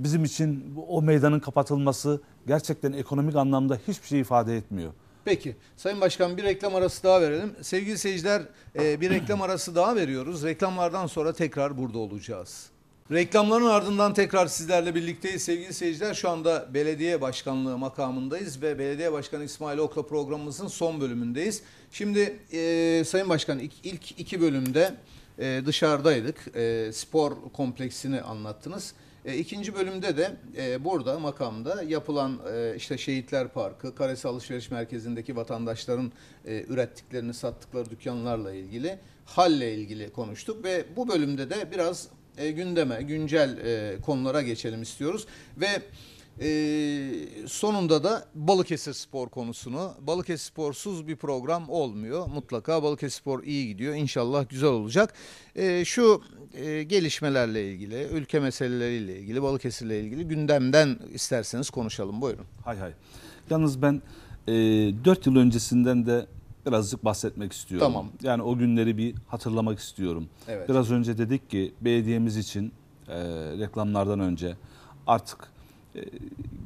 bizim için o meydanın kapatılması gerçekten ekonomik anlamda hiçbir şey ifade etmiyor. Peki Sayın Başkan bir reklam arası daha verelim. Sevgili seyirciler e, bir reklam arası daha veriyoruz. Reklamlardan sonra tekrar burada olacağız. Reklamların ardından tekrar sizlerle birlikteyiz sevgili seyirciler. Şu anda belediye başkanlığı makamındayız ve belediye başkanı İsmail Okla programımızın son bölümündeyiz. Şimdi e, Sayın Başkan ilk, ilk iki bölümde e, dışarıdaydık. E, spor kompleksini anlattınız. E, ikinci bölümde de e, burada makamda yapılan e, işte Şehitler Parkı, Karesi Alışveriş Merkezi'ndeki vatandaşların e, ürettiklerini sattıkları dükkanlarla ilgili, halle ilgili konuştuk ve bu bölümde de biraz e, gündeme, güncel e, konulara geçelim istiyoruz ve ee, sonunda da Balıkesir Spor konusunu. Balıkesir Spor'suz bir program olmuyor. Mutlaka Balıkesir Spor iyi gidiyor. İnşallah güzel olacak. Ee, şu e, gelişmelerle ilgili, ülke meseleleriyle ilgili, Balıkesir'le ilgili gündemden isterseniz konuşalım. Buyurun. Hay hay. Yalnız ben e, 4 yıl öncesinden de birazcık bahsetmek istiyorum. Tamam. Yani o günleri bir hatırlamak istiyorum. Evet. Biraz önce dedik ki belediyemiz için e, reklamlardan önce artık e,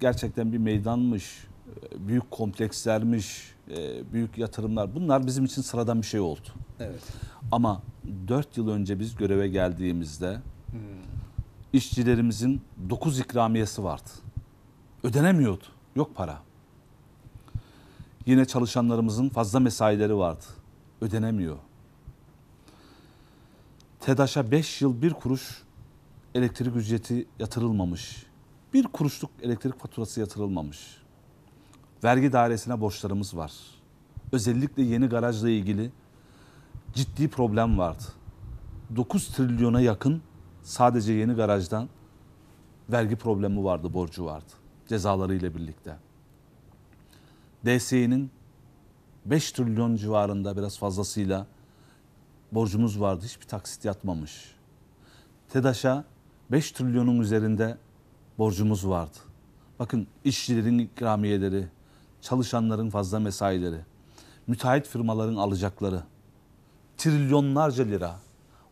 gerçekten bir meydanmış, e, büyük komplekslermiş, e, büyük yatırımlar bunlar bizim için sıradan bir şey oldu. Evet. Ama 4 yıl önce biz göreve geldiğimizde hmm. işçilerimizin 9 ikramiyesi vardı. Ödenemiyordu. Yok para. Yine çalışanlarımızın fazla mesaileri vardı. Ödenemiyor. TEDAŞ'a 5 yıl bir kuruş elektrik ücreti yatırılmamış. Bir kuruşluk elektrik faturası yatırılmamış. Vergi dairesine borçlarımız var. Özellikle yeni garajla ilgili ciddi problem vardı. 9 trilyona yakın sadece yeni garajdan vergi problemi vardı, borcu vardı. Cezaları ile birlikte. DSİ'nin 5 trilyon civarında biraz fazlasıyla borcumuz vardı. Hiçbir taksit yatmamış. TEDAŞ'a 5 trilyonun üzerinde borcumuz vardı. Bakın işçilerin ikramiyeleri, çalışanların fazla mesaileri, müteahhit firmaların alacakları, trilyonlarca lira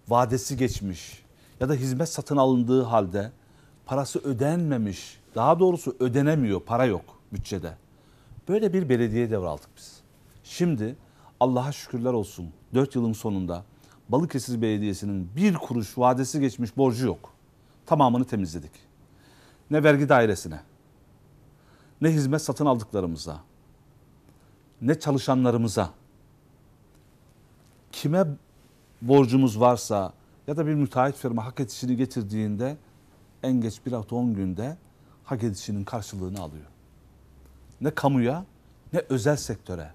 vadesi geçmiş ya da hizmet satın alındığı halde parası ödenmemiş, daha doğrusu ödenemiyor, para yok bütçede. Böyle bir belediye devraldık biz. Şimdi Allah'a şükürler olsun 4 yılın sonunda Balıkesir Belediyesi'nin bir kuruş vadesi geçmiş borcu yok. Tamamını temizledik ne vergi dairesine, ne hizmet satın aldıklarımıza, ne çalışanlarımıza, kime borcumuz varsa ya da bir müteahhit firma hak edişini getirdiğinde en geç bir hafta on günde hak edişinin karşılığını alıyor. Ne kamuya ne özel sektöre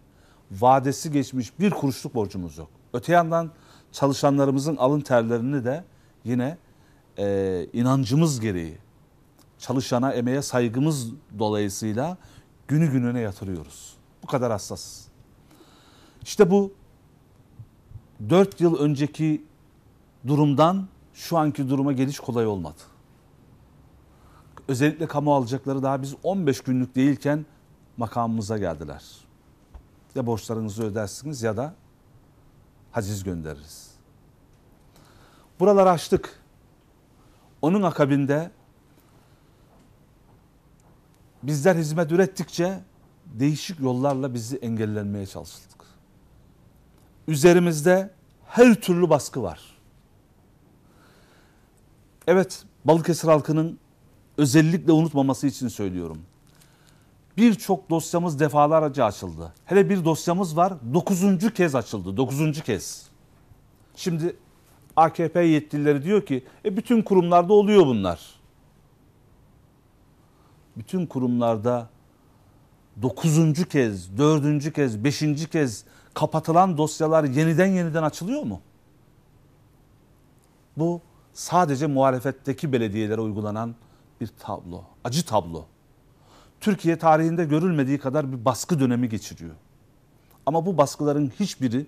vadesi geçmiş bir kuruşluk borcumuz yok. Öte yandan çalışanlarımızın alın terlerini de yine e, inancımız gereği çalışana, emeğe saygımız dolayısıyla günü gününe yatırıyoruz. Bu kadar hassas. İşte bu 4 yıl önceki durumdan şu anki duruma geliş kolay olmadı. Özellikle kamu alacakları daha biz 15 günlük değilken makamımıza geldiler. Ya borçlarınızı ödersiniz ya da haciz göndeririz. Buraları açtık. Onun akabinde bizler hizmet ürettikçe değişik yollarla bizi engellenmeye çalıştık. Üzerimizde her türlü baskı var. Evet Balıkesir halkının özellikle unutmaması için söylüyorum. Birçok dosyamız defalarca açıldı. Hele bir dosyamız var dokuzuncu kez açıldı. Dokuzuncu kez. Şimdi AKP yetkilileri diyor ki e, bütün kurumlarda oluyor bunlar bütün kurumlarda dokuzuncu kez, dördüncü kez, beşinci kez kapatılan dosyalar yeniden yeniden açılıyor mu? Bu sadece muhalefetteki belediyelere uygulanan bir tablo, acı tablo. Türkiye tarihinde görülmediği kadar bir baskı dönemi geçiriyor. Ama bu baskıların hiçbiri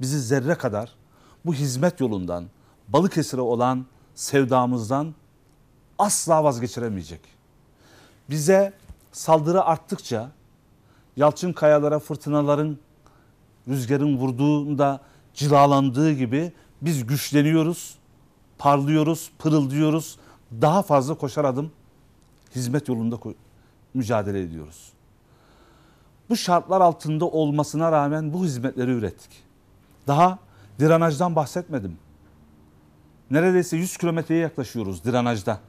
bizi zerre kadar bu hizmet yolundan, Balıkesir'e olan sevdamızdan asla vazgeçiremeyecek bize saldırı arttıkça yalçın kayalara fırtınaların rüzgarın vurduğunda cilalandığı gibi biz güçleniyoruz, parlıyoruz, pırıldıyoruz. Daha fazla koşar adım hizmet yolunda mücadele ediyoruz. Bu şartlar altında olmasına rağmen bu hizmetleri ürettik. Daha diranajdan bahsetmedim. Neredeyse 100 kilometreye yaklaşıyoruz diranajda.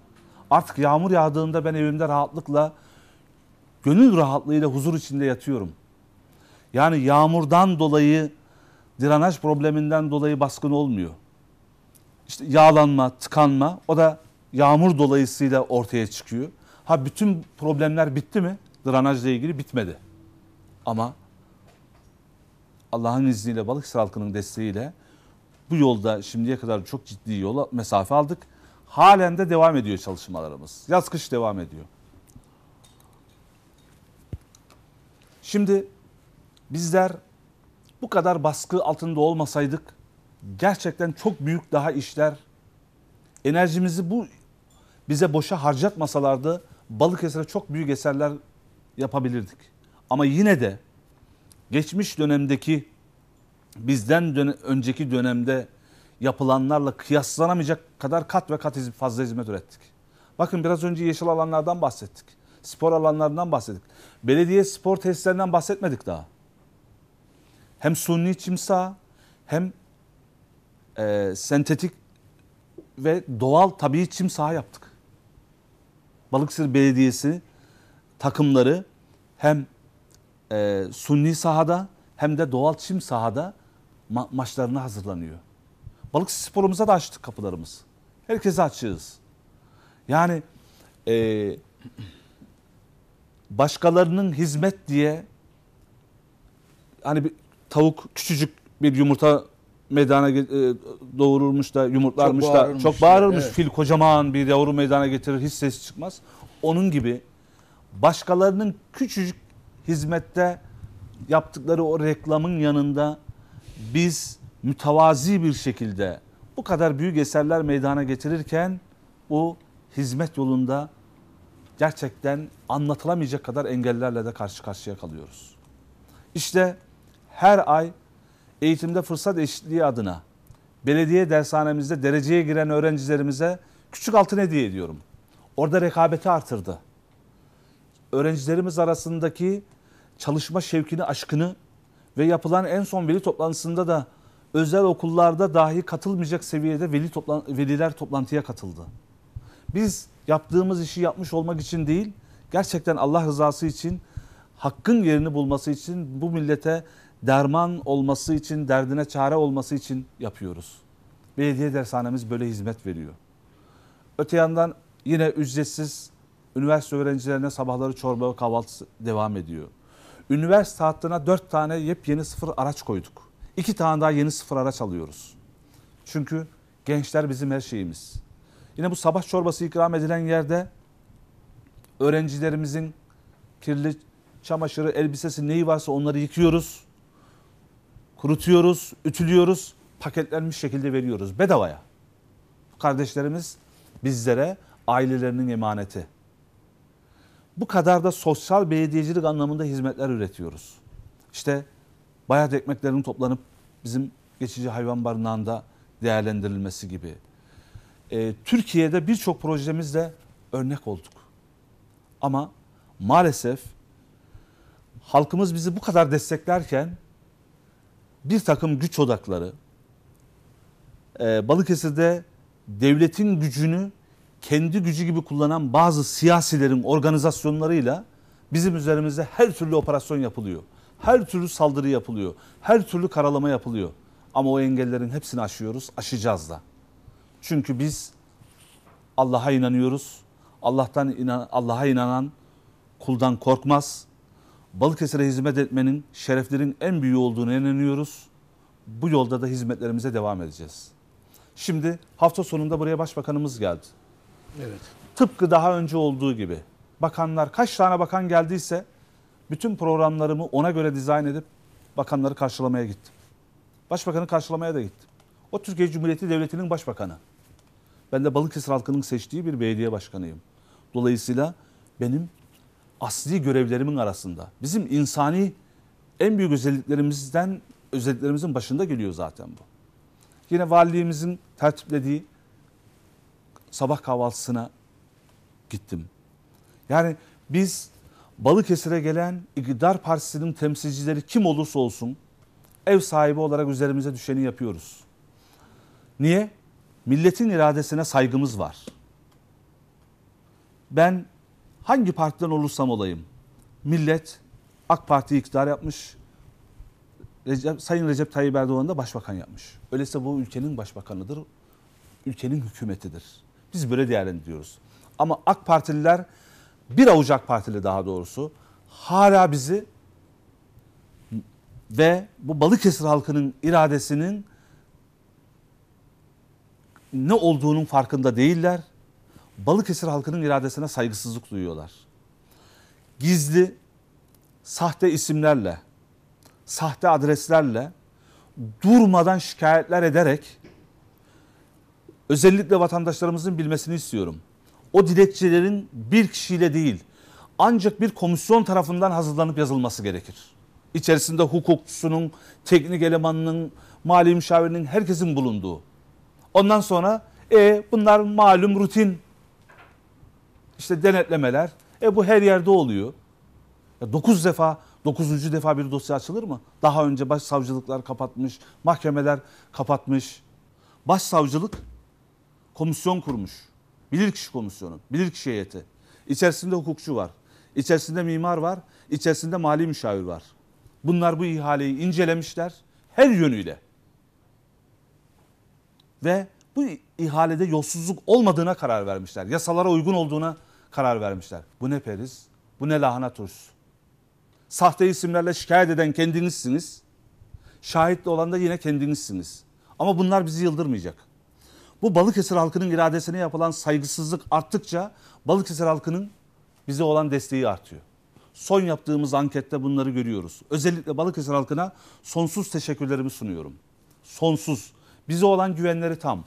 Artık yağmur yağdığında ben evimde rahatlıkla gönül rahatlığıyla huzur içinde yatıyorum. Yani yağmurdan dolayı direnaj probleminden dolayı baskın olmuyor. İşte yağlanma, tıkanma o da yağmur dolayısıyla ortaya çıkıyor. Ha bütün problemler bitti mi? Drenajla ilgili bitmedi. Ama Allah'ın izniyle balık halkının desteğiyle bu yolda şimdiye kadar çok ciddi yola mesafe aldık. Halen de devam ediyor çalışmalarımız. Yaz kış devam ediyor. Şimdi bizler bu kadar baskı altında olmasaydık gerçekten çok büyük daha işler enerjimizi bu bize boşa harcatmasalardı Balıkesir'e çok büyük eserler yapabilirdik. Ama yine de geçmiş dönemdeki bizden dön önceki dönemde yapılanlarla kıyaslanamayacak kadar kat ve kat fazla hizmet ürettik. Bakın biraz önce yeşil alanlardan bahsettik. Spor alanlarından bahsettik. Belediye spor tesislerinden bahsetmedik daha. Hem sunni çim saha hem e, sentetik ve doğal tabii çim saha yaptık. Balıkesir Belediyesi takımları hem e, sunni sahada hem de doğal çim sahada ma- maçlarına hazırlanıyor. Balık sporumuza da açtık kapılarımız. Herkese açığız. Yani e, başkalarının hizmet diye hani bir tavuk küçücük bir yumurta meydana e, doğururmuş da yumurtlarmış çok da çok bağırırmış. Evet. Fil kocaman bir yavru meydana getirir hiç ses çıkmaz. Onun gibi başkalarının küçücük hizmette yaptıkları o reklamın yanında biz mütevazi bir şekilde bu kadar büyük eserler meydana getirirken o hizmet yolunda gerçekten anlatılamayacak kadar engellerle de karşı karşıya kalıyoruz. İşte her ay eğitimde fırsat eşitliği adına belediye dershanemizde dereceye giren öğrencilerimize küçük altın hediye ediyorum. Orada rekabeti artırdı. Öğrencilerimiz arasındaki çalışma şevkini, aşkını ve yapılan en son veli toplantısında da özel okullarda dahi katılmayacak seviyede veli toplan veliler toplantıya katıldı. Biz yaptığımız işi yapmış olmak için değil, gerçekten Allah rızası için, hakkın yerini bulması için, bu millete derman olması için, derdine çare olması için yapıyoruz. Belediye dershanemiz böyle hizmet veriyor. Öte yandan yine ücretsiz üniversite öğrencilerine sabahları çorba ve kahvaltı devam ediyor. Üniversite hattına dört tane yepyeni sıfır araç koyduk. İki tane daha yeni sıfır araç alıyoruz. Çünkü gençler bizim her şeyimiz. Yine bu sabah çorbası ikram edilen yerde öğrencilerimizin kirli çamaşırı, elbisesi neyi varsa onları yıkıyoruz. Kurutuyoruz, ütülüyoruz, paketlenmiş şekilde veriyoruz bedavaya. Bu kardeşlerimiz bizlere ailelerinin emaneti. Bu kadar da sosyal belediyecilik anlamında hizmetler üretiyoruz. İşte bayat ekmeklerin toplanıp bizim geçici hayvan barınağında değerlendirilmesi gibi. E, Türkiye'de birçok projemizle örnek olduk. Ama maalesef halkımız bizi bu kadar desteklerken bir takım güç odakları, e, Balıkesir'de devletin gücünü kendi gücü gibi kullanan bazı siyasilerin organizasyonlarıyla bizim üzerimizde her türlü operasyon yapılıyor. Her türlü saldırı yapılıyor. Her türlü karalama yapılıyor. Ama o engellerin hepsini aşıyoruz, aşacağız da. Çünkü biz Allah'a inanıyoruz. Allah'tan inan, Allah'a inanan kuldan korkmaz. Balıkesir'e hizmet etmenin şereflerin en büyüğü olduğunu inanıyoruz. Bu yolda da hizmetlerimize devam edeceğiz. Şimdi hafta sonunda buraya başbakanımız geldi. Evet. Tıpkı daha önce olduğu gibi bakanlar kaç tane bakan geldiyse bütün programlarımı ona göre dizayn edip bakanları karşılamaya gittim. Başbakanı karşılamaya da gittim. O Türkiye Cumhuriyeti Devleti'nin başbakanı. Ben de Balıkesir halkının seçtiği bir belediye başkanıyım. Dolayısıyla benim asli görevlerimin arasında bizim insani en büyük özelliklerimizden özelliklerimizin başında geliyor zaten bu. Yine valiliğimizin tertiplediği sabah kahvaltısına gittim. Yani biz Balıkesir'e gelen iktidar partisinin temsilcileri kim olursa olsun ev sahibi olarak üzerimize düşeni yapıyoruz. Niye? Milletin iradesine saygımız var. Ben hangi partiden olursam olayım millet AK Parti'yi iktidar yapmış. Recep, Sayın Recep Tayyip Erdoğan da başbakan yapmış. Öyleyse bu ülkenin başbakanıdır. Ülkenin hükümetidir. Biz böyle değerlendiriyoruz. Ama AK Partililer bir avuç AK Partili daha doğrusu hala bizi ve bu Balıkesir halkının iradesinin ne olduğunun farkında değiller. Balıkesir halkının iradesine saygısızlık duyuyorlar. Gizli, sahte isimlerle, sahte adreslerle durmadan şikayetler ederek özellikle vatandaşlarımızın bilmesini istiyorum o dilekçelerin bir kişiyle değil ancak bir komisyon tarafından hazırlanıp yazılması gerekir. İçerisinde hukukçusunun, teknik elemanının, mali müşavirinin herkesin bulunduğu. Ondan sonra e bunlar malum rutin işte denetlemeler. E bu her yerde oluyor. Ya 9 defa 9. defa bir dosya açılır mı? Daha önce başsavcılıklar kapatmış, mahkemeler kapatmış. Başsavcılık komisyon kurmuş. Bilirkişi komisyonu, bilirkişi heyeti. İçerisinde hukukçu var, içerisinde mimar var, içerisinde mali müşavir var. Bunlar bu ihaleyi incelemişler her yönüyle. Ve bu ihalede yolsuzluk olmadığına karar vermişler. Yasalara uygun olduğuna karar vermişler. Bu ne periz, bu ne lahana turşusu. Sahte isimlerle şikayet eden kendinizsiniz. Şahitli olan da yine kendinizsiniz. Ama bunlar bizi yıldırmayacak. Bu Balıkesir halkının iradesine yapılan saygısızlık arttıkça Balıkesir halkının bize olan desteği artıyor. Son yaptığımız ankette bunları görüyoruz. Özellikle Balıkesir halkına sonsuz teşekkürlerimi sunuyorum. Sonsuz. Bize olan güvenleri tam.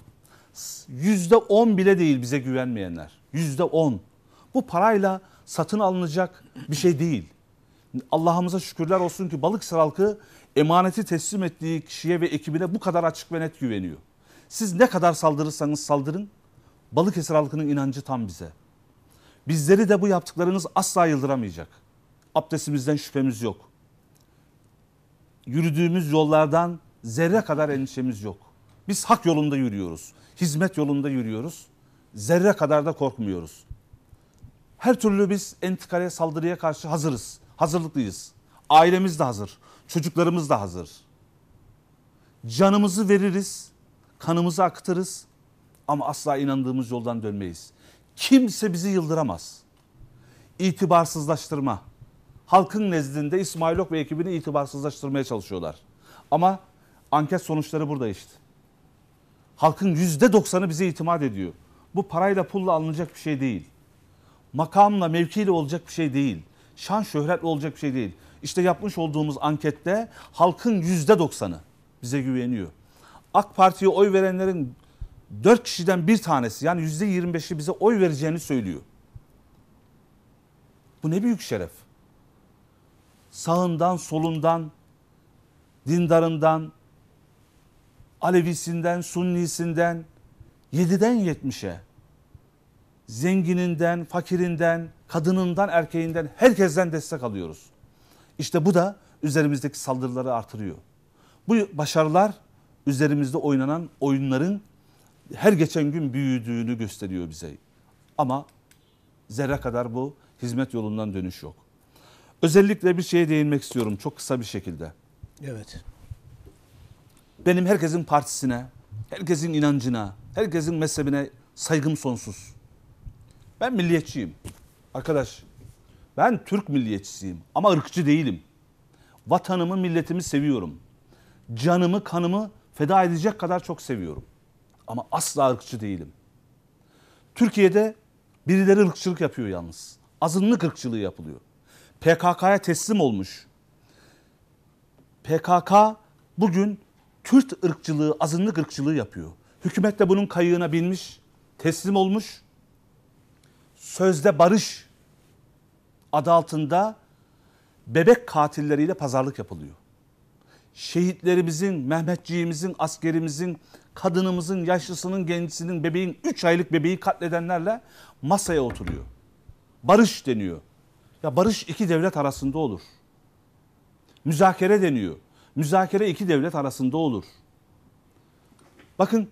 Yüzde on bile değil bize güvenmeyenler. Yüzde on. Bu parayla satın alınacak bir şey değil. Allah'ımıza şükürler olsun ki Balıkesir halkı emaneti teslim ettiği kişiye ve ekibine bu kadar açık ve net güveniyor. Siz ne kadar saldırırsanız saldırın Balıkesir halkının inancı tam bize. Bizleri de bu yaptıklarınız asla yıldıramayacak. Abdestimizden şüphemiz yok. Yürüdüğümüz yollardan zerre kadar endişemiz yok. Biz hak yolunda yürüyoruz. Hizmet yolunda yürüyoruz. Zerre kadar da korkmuyoruz. Her türlü biz entikaya saldırıya karşı hazırız. Hazırlıklıyız. Ailemiz de hazır. Çocuklarımız da hazır. Canımızı veririz kanımızı akıtırız ama asla inandığımız yoldan dönmeyiz. Kimse bizi yıldıramaz. İtibarsızlaştırma. Halkın nezdinde İsmail Ok ve ekibini itibarsızlaştırmaya çalışıyorlar. Ama anket sonuçları burada işte. Halkın yüzde doksanı bize itimat ediyor. Bu parayla pulla alınacak bir şey değil. Makamla, mevkiyle olacak bir şey değil. Şan şöhretle olacak bir şey değil. İşte yapmış olduğumuz ankette halkın yüzde doksanı bize güveniyor. AK Parti'ye oy verenlerin 4 kişiden bir tanesi yani %25'i bize oy vereceğini söylüyor. Bu ne büyük şeref. Sağından, solundan, dindarından, Alevisinden, Sunnisinden, 7'den 70'e, zengininden, fakirinden, kadınından, erkeğinden, herkesten destek alıyoruz. İşte bu da üzerimizdeki saldırıları artırıyor. Bu başarılar üzerimizde oynanan oyunların her geçen gün büyüdüğünü gösteriyor bize. Ama zerre kadar bu hizmet yolundan dönüş yok. Özellikle bir şeye değinmek istiyorum çok kısa bir şekilde. Evet. Benim herkesin partisine, herkesin inancına, herkesin mezhebine saygım sonsuz. Ben milliyetçiyim. Arkadaş ben Türk milliyetçisiyim ama ırkçı değilim. Vatanımı, milletimi seviyorum. Canımı, kanımı feda edecek kadar çok seviyorum. Ama asla ırkçı değilim. Türkiye'de birileri ırkçılık yapıyor yalnız. Azınlık ırkçılığı yapılıyor. PKK'ya teslim olmuş. PKK bugün Türk ırkçılığı, azınlık ırkçılığı yapıyor. Hükümet de bunun kayığına binmiş, teslim olmuş. Sözde barış adı altında bebek katilleriyle pazarlık yapılıyor şehitlerimizin, Mehmetçiğimizin, askerimizin, kadınımızın, yaşlısının, gençsinin, bebeğin, 3 aylık bebeği katledenlerle masaya oturuyor. Barış deniyor. Ya barış iki devlet arasında olur. Müzakere deniyor. Müzakere iki devlet arasında olur. Bakın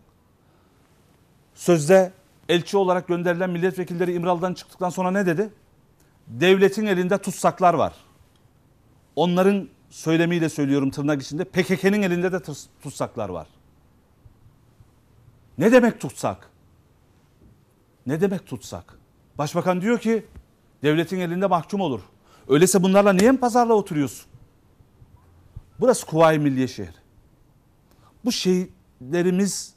sözde elçi olarak gönderilen milletvekilleri İmralı'dan çıktıktan sonra ne dedi? Devletin elinde tutsaklar var. Onların söylemiyle söylüyorum tırnak içinde PKK'nin elinde de tutsaklar var. Ne demek tutsak? Ne demek tutsak? Başbakan diyor ki devletin elinde mahkum olur. Öyleyse bunlarla niye mi pazarla oturuyorsun? Burası Kuvayi Milliye şehri. Bu şehitlerimiz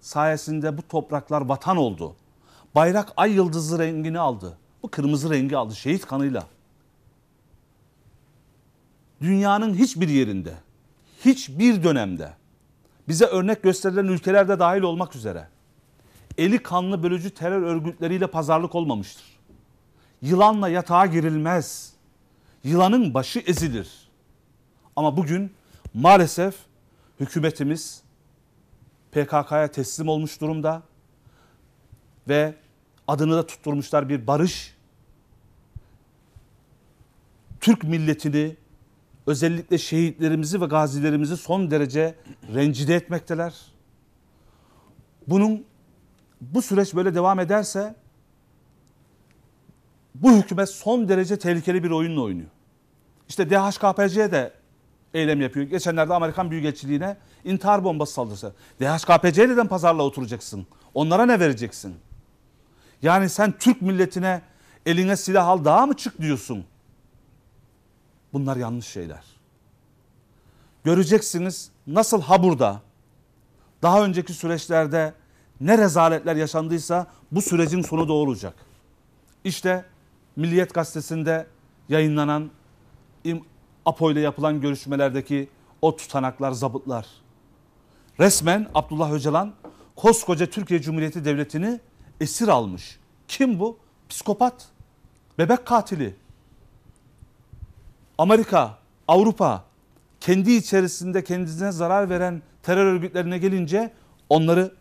sayesinde bu topraklar vatan oldu. Bayrak ay yıldızı rengini aldı. Bu kırmızı rengi aldı şehit kanıyla dünyanın hiçbir yerinde, hiçbir dönemde bize örnek gösterilen ülkelerde dahil olmak üzere eli kanlı bölücü terör örgütleriyle pazarlık olmamıştır. Yılanla yatağa girilmez. Yılanın başı ezilir. Ama bugün maalesef hükümetimiz PKK'ya teslim olmuş durumda ve adını da tutturmuşlar bir barış. Türk milletini özellikle şehitlerimizi ve gazilerimizi son derece rencide etmekteler. Bunun bu süreç böyle devam ederse bu hükümet son derece tehlikeli bir oyunla oynuyor. İşte DHKPC de eylem yapıyor. Geçenlerde Amerikan Büyükelçiliğine intihar bombası saldırısı. DHKPC neden pazarla oturacaksın? Onlara ne vereceksin? Yani sen Türk milletine eline silah al daha mı çık diyorsun? Bunlar yanlış şeyler. Göreceksiniz nasıl ha burada daha önceki süreçlerde ne rezaletler yaşandıysa bu sürecin sonu da olacak. İşte Milliyet Gazetesi'nde yayınlanan APO ile yapılan görüşmelerdeki o tutanaklar, zabıtlar. Resmen Abdullah Öcalan koskoca Türkiye Cumhuriyeti Devleti'ni esir almış. Kim bu? Psikopat, bebek katili, Amerika, Avrupa kendi içerisinde kendisine zarar veren terör örgütlerine gelince onları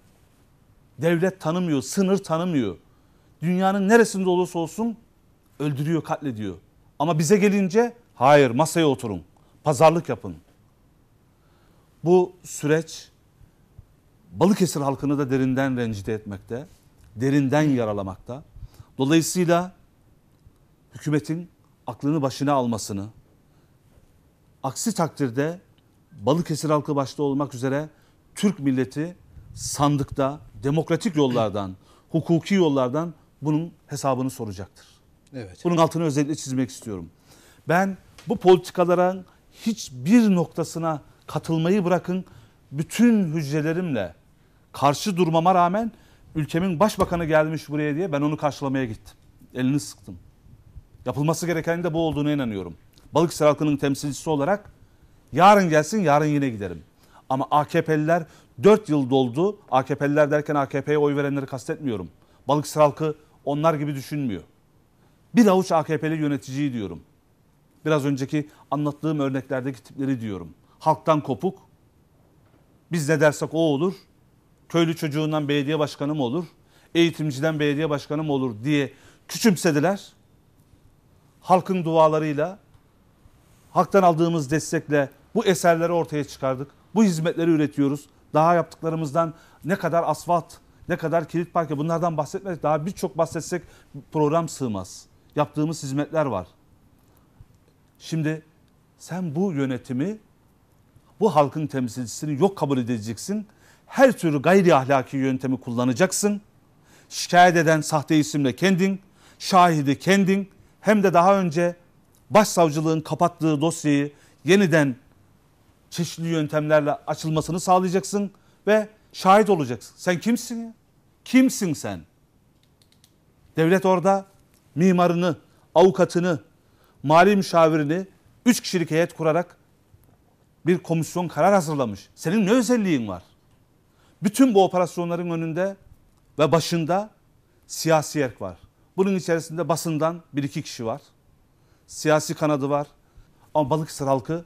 devlet tanımıyor, sınır tanımıyor. Dünyanın neresinde olursa olsun öldürüyor, katlediyor. Ama bize gelince hayır masaya oturun, pazarlık yapın. Bu süreç Balıkesir halkını da derinden rencide etmekte, derinden yaralamakta. Dolayısıyla hükümetin aklını başına almasını, Aksi takdirde Balıkesir halkı başta olmak üzere Türk milleti sandıkta demokratik yollardan, hukuki yollardan bunun hesabını soracaktır. Evet. Bunun altını özellikle çizmek istiyorum. Ben bu politikaların hiçbir noktasına katılmayı bırakın bütün hücrelerimle karşı durmama rağmen ülkemin başbakanı gelmiş buraya diye ben onu karşılamaya gittim. Elini sıktım. Yapılması gereken de bu olduğuna inanıyorum. Balıkesir halkının temsilcisi olarak yarın gelsin yarın yine giderim. Ama AKP'liler 4 yıl doldu. AKP'liler derken AKP'ye oy verenleri kastetmiyorum. Balıkesir halkı onlar gibi düşünmüyor. Bir avuç AKP'li yöneticiyi diyorum. Biraz önceki anlattığım örneklerdeki tipleri diyorum. Halktan kopuk. Biz ne dersek o olur. Köylü çocuğundan belediye başkanı mı olur? Eğitimciden belediye başkanı mı olur diye küçümsediler. Halkın dualarıyla halktan aldığımız destekle bu eserleri ortaya çıkardık. Bu hizmetleri üretiyoruz. Daha yaptıklarımızdan ne kadar asfalt, ne kadar kilit parke bunlardan bahsetmedik. Daha birçok bahsetsek program sığmaz. Yaptığımız hizmetler var. Şimdi sen bu yönetimi bu halkın temsilcisini yok kabul edeceksin. Her türlü gayri ahlaki yöntemi kullanacaksın. Şikayet eden sahte isimle kendin, şahidi kendin hem de daha önce başsavcılığın kapattığı dosyayı yeniden çeşitli yöntemlerle açılmasını sağlayacaksın ve şahit olacaksın. Sen kimsin ya? Kimsin sen? Devlet orada mimarını, avukatını, mali müşavirini üç kişilik heyet kurarak bir komisyon karar hazırlamış. Senin ne özelliğin var? Bütün bu operasyonların önünde ve başında siyasi erk var. Bunun içerisinde basından bir iki kişi var siyasi kanadı var. Ama Balıkesir halkı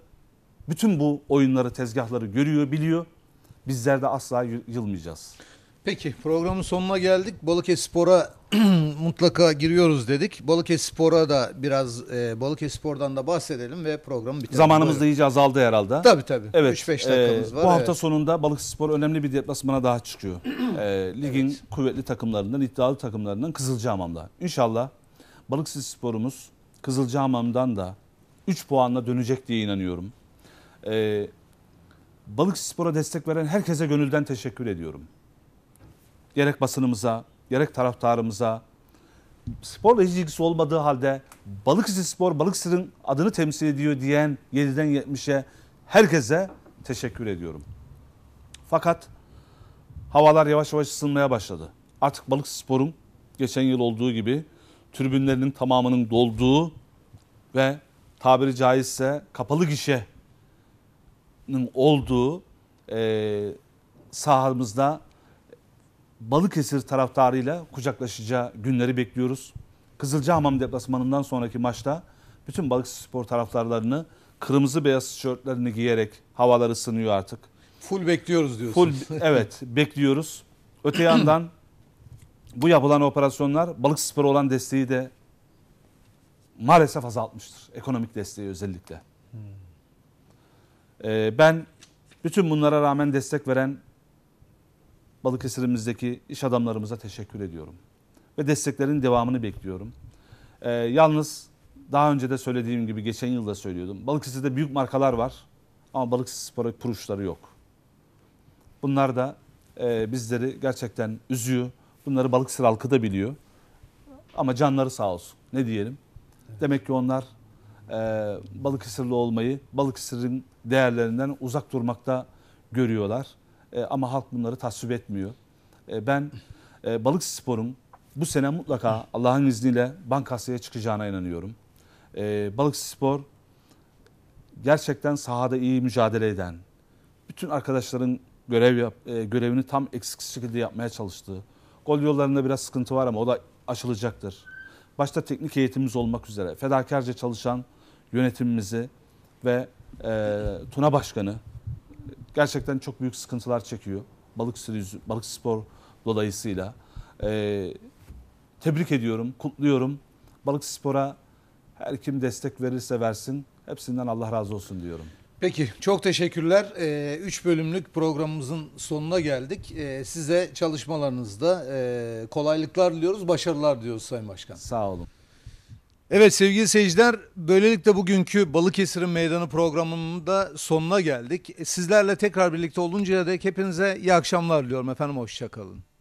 bütün bu oyunları, tezgahları görüyor, biliyor. Bizler de asla yılmayacağız. Peki programın sonuna geldik. Balıkesir'a mutlaka giriyoruz dedik. Balıkesir'a da biraz e, Balıkesir'dan da bahsedelim ve programı bitirelim. Zamanımız da iyice azaldı herhalde. Tabii tabii. Evet. 3-5 dakikamız e, var. Bu hafta evet. sonunda Balıkesir önemli bir deplasmana daha çıkıyor. e, ligin evet. kuvvetli takımlarından, iddialı takımlarından Kızılcahamam'da. İnşallah Balıkesir sporumuz Kızılcahamam'dan da 3 puanla dönecek diye inanıyorum. Ee, Balık Spor'a destek veren herkese gönülden teşekkür ediyorum. Gerek basınımıza, gerek taraftarımıza, sporla hiç ilgisi olmadığı halde Balıkesir Spor, Balıkesir'in adını temsil ediyor diyen 7'den 70'e herkese teşekkür ediyorum. Fakat havalar yavaş yavaş ısınmaya başladı. Artık Balıkesir Spor'un geçen yıl olduğu gibi tribünlerinin tamamının dolduğu ve tabiri caizse kapalı gişenin olduğu e, sahamızda Balıkesir taraftarıyla kucaklaşacağı günleri bekliyoruz. Kızılcahamam deplasmanından sonraki maçta bütün Balıkesir spor taraftarlarını kırmızı beyaz tişörtlerini giyerek havalar ısınıyor artık. Full bekliyoruz diyorsunuz. Full, evet bekliyoruz. Öte yandan bu yapılan operasyonlar balık sporu olan desteği de maalesef azaltmıştır. Ekonomik desteği özellikle. Ee, ben bütün bunlara rağmen destek veren Balıkesir'imizdeki iş adamlarımıza teşekkür ediyorum. Ve desteklerin devamını bekliyorum. Ee, yalnız daha önce de söylediğim gibi geçen yıl da söylüyordum. Balıkesir'de büyük markalar var ama Balıkesir Spor'a kuruşları yok. Bunlar da e, bizleri gerçekten üzüyor. Bunları Balıkesir halkı da biliyor. Ama canları sağ olsun. Ne diyelim? Evet. Demek ki onlar e, Balıkesirli olmayı, Balıkesir'in değerlerinden uzak durmakta görüyorlar. E, ama halk bunları tasvip etmiyor. E, ben e, Balıkesir Spor'un bu sene mutlaka Allah'ın izniyle bankasaya çıkacağına inanıyorum. E, Balıkesir Spor gerçekten sahada iyi mücadele eden, bütün arkadaşların görev yap, e, görevini tam eksik şekilde yapmaya çalıştığı, Gol yollarında biraz sıkıntı var ama o da açılacaktır. Başta teknik eğitimimiz olmak üzere fedakarca çalışan yönetimimizi ve e, Tuna Başkanı gerçekten çok büyük sıkıntılar çekiyor. balık Balıkesir balık spor dolayısıyla e, tebrik ediyorum, kutluyorum. balık spora her kim destek verirse versin hepsinden Allah razı olsun diyorum. Peki çok teşekkürler. 3 ee, üç bölümlük programımızın sonuna geldik. Ee, size çalışmalarınızda e, kolaylıklar diliyoruz, başarılar diliyoruz Sayın Başkan. Sağ olun. Evet sevgili seyirciler böylelikle bugünkü Balıkesir'in meydanı programının da sonuna geldik. Sizlerle tekrar birlikte oluncaya dek hepinize iyi akşamlar diliyorum efendim hoşçakalın.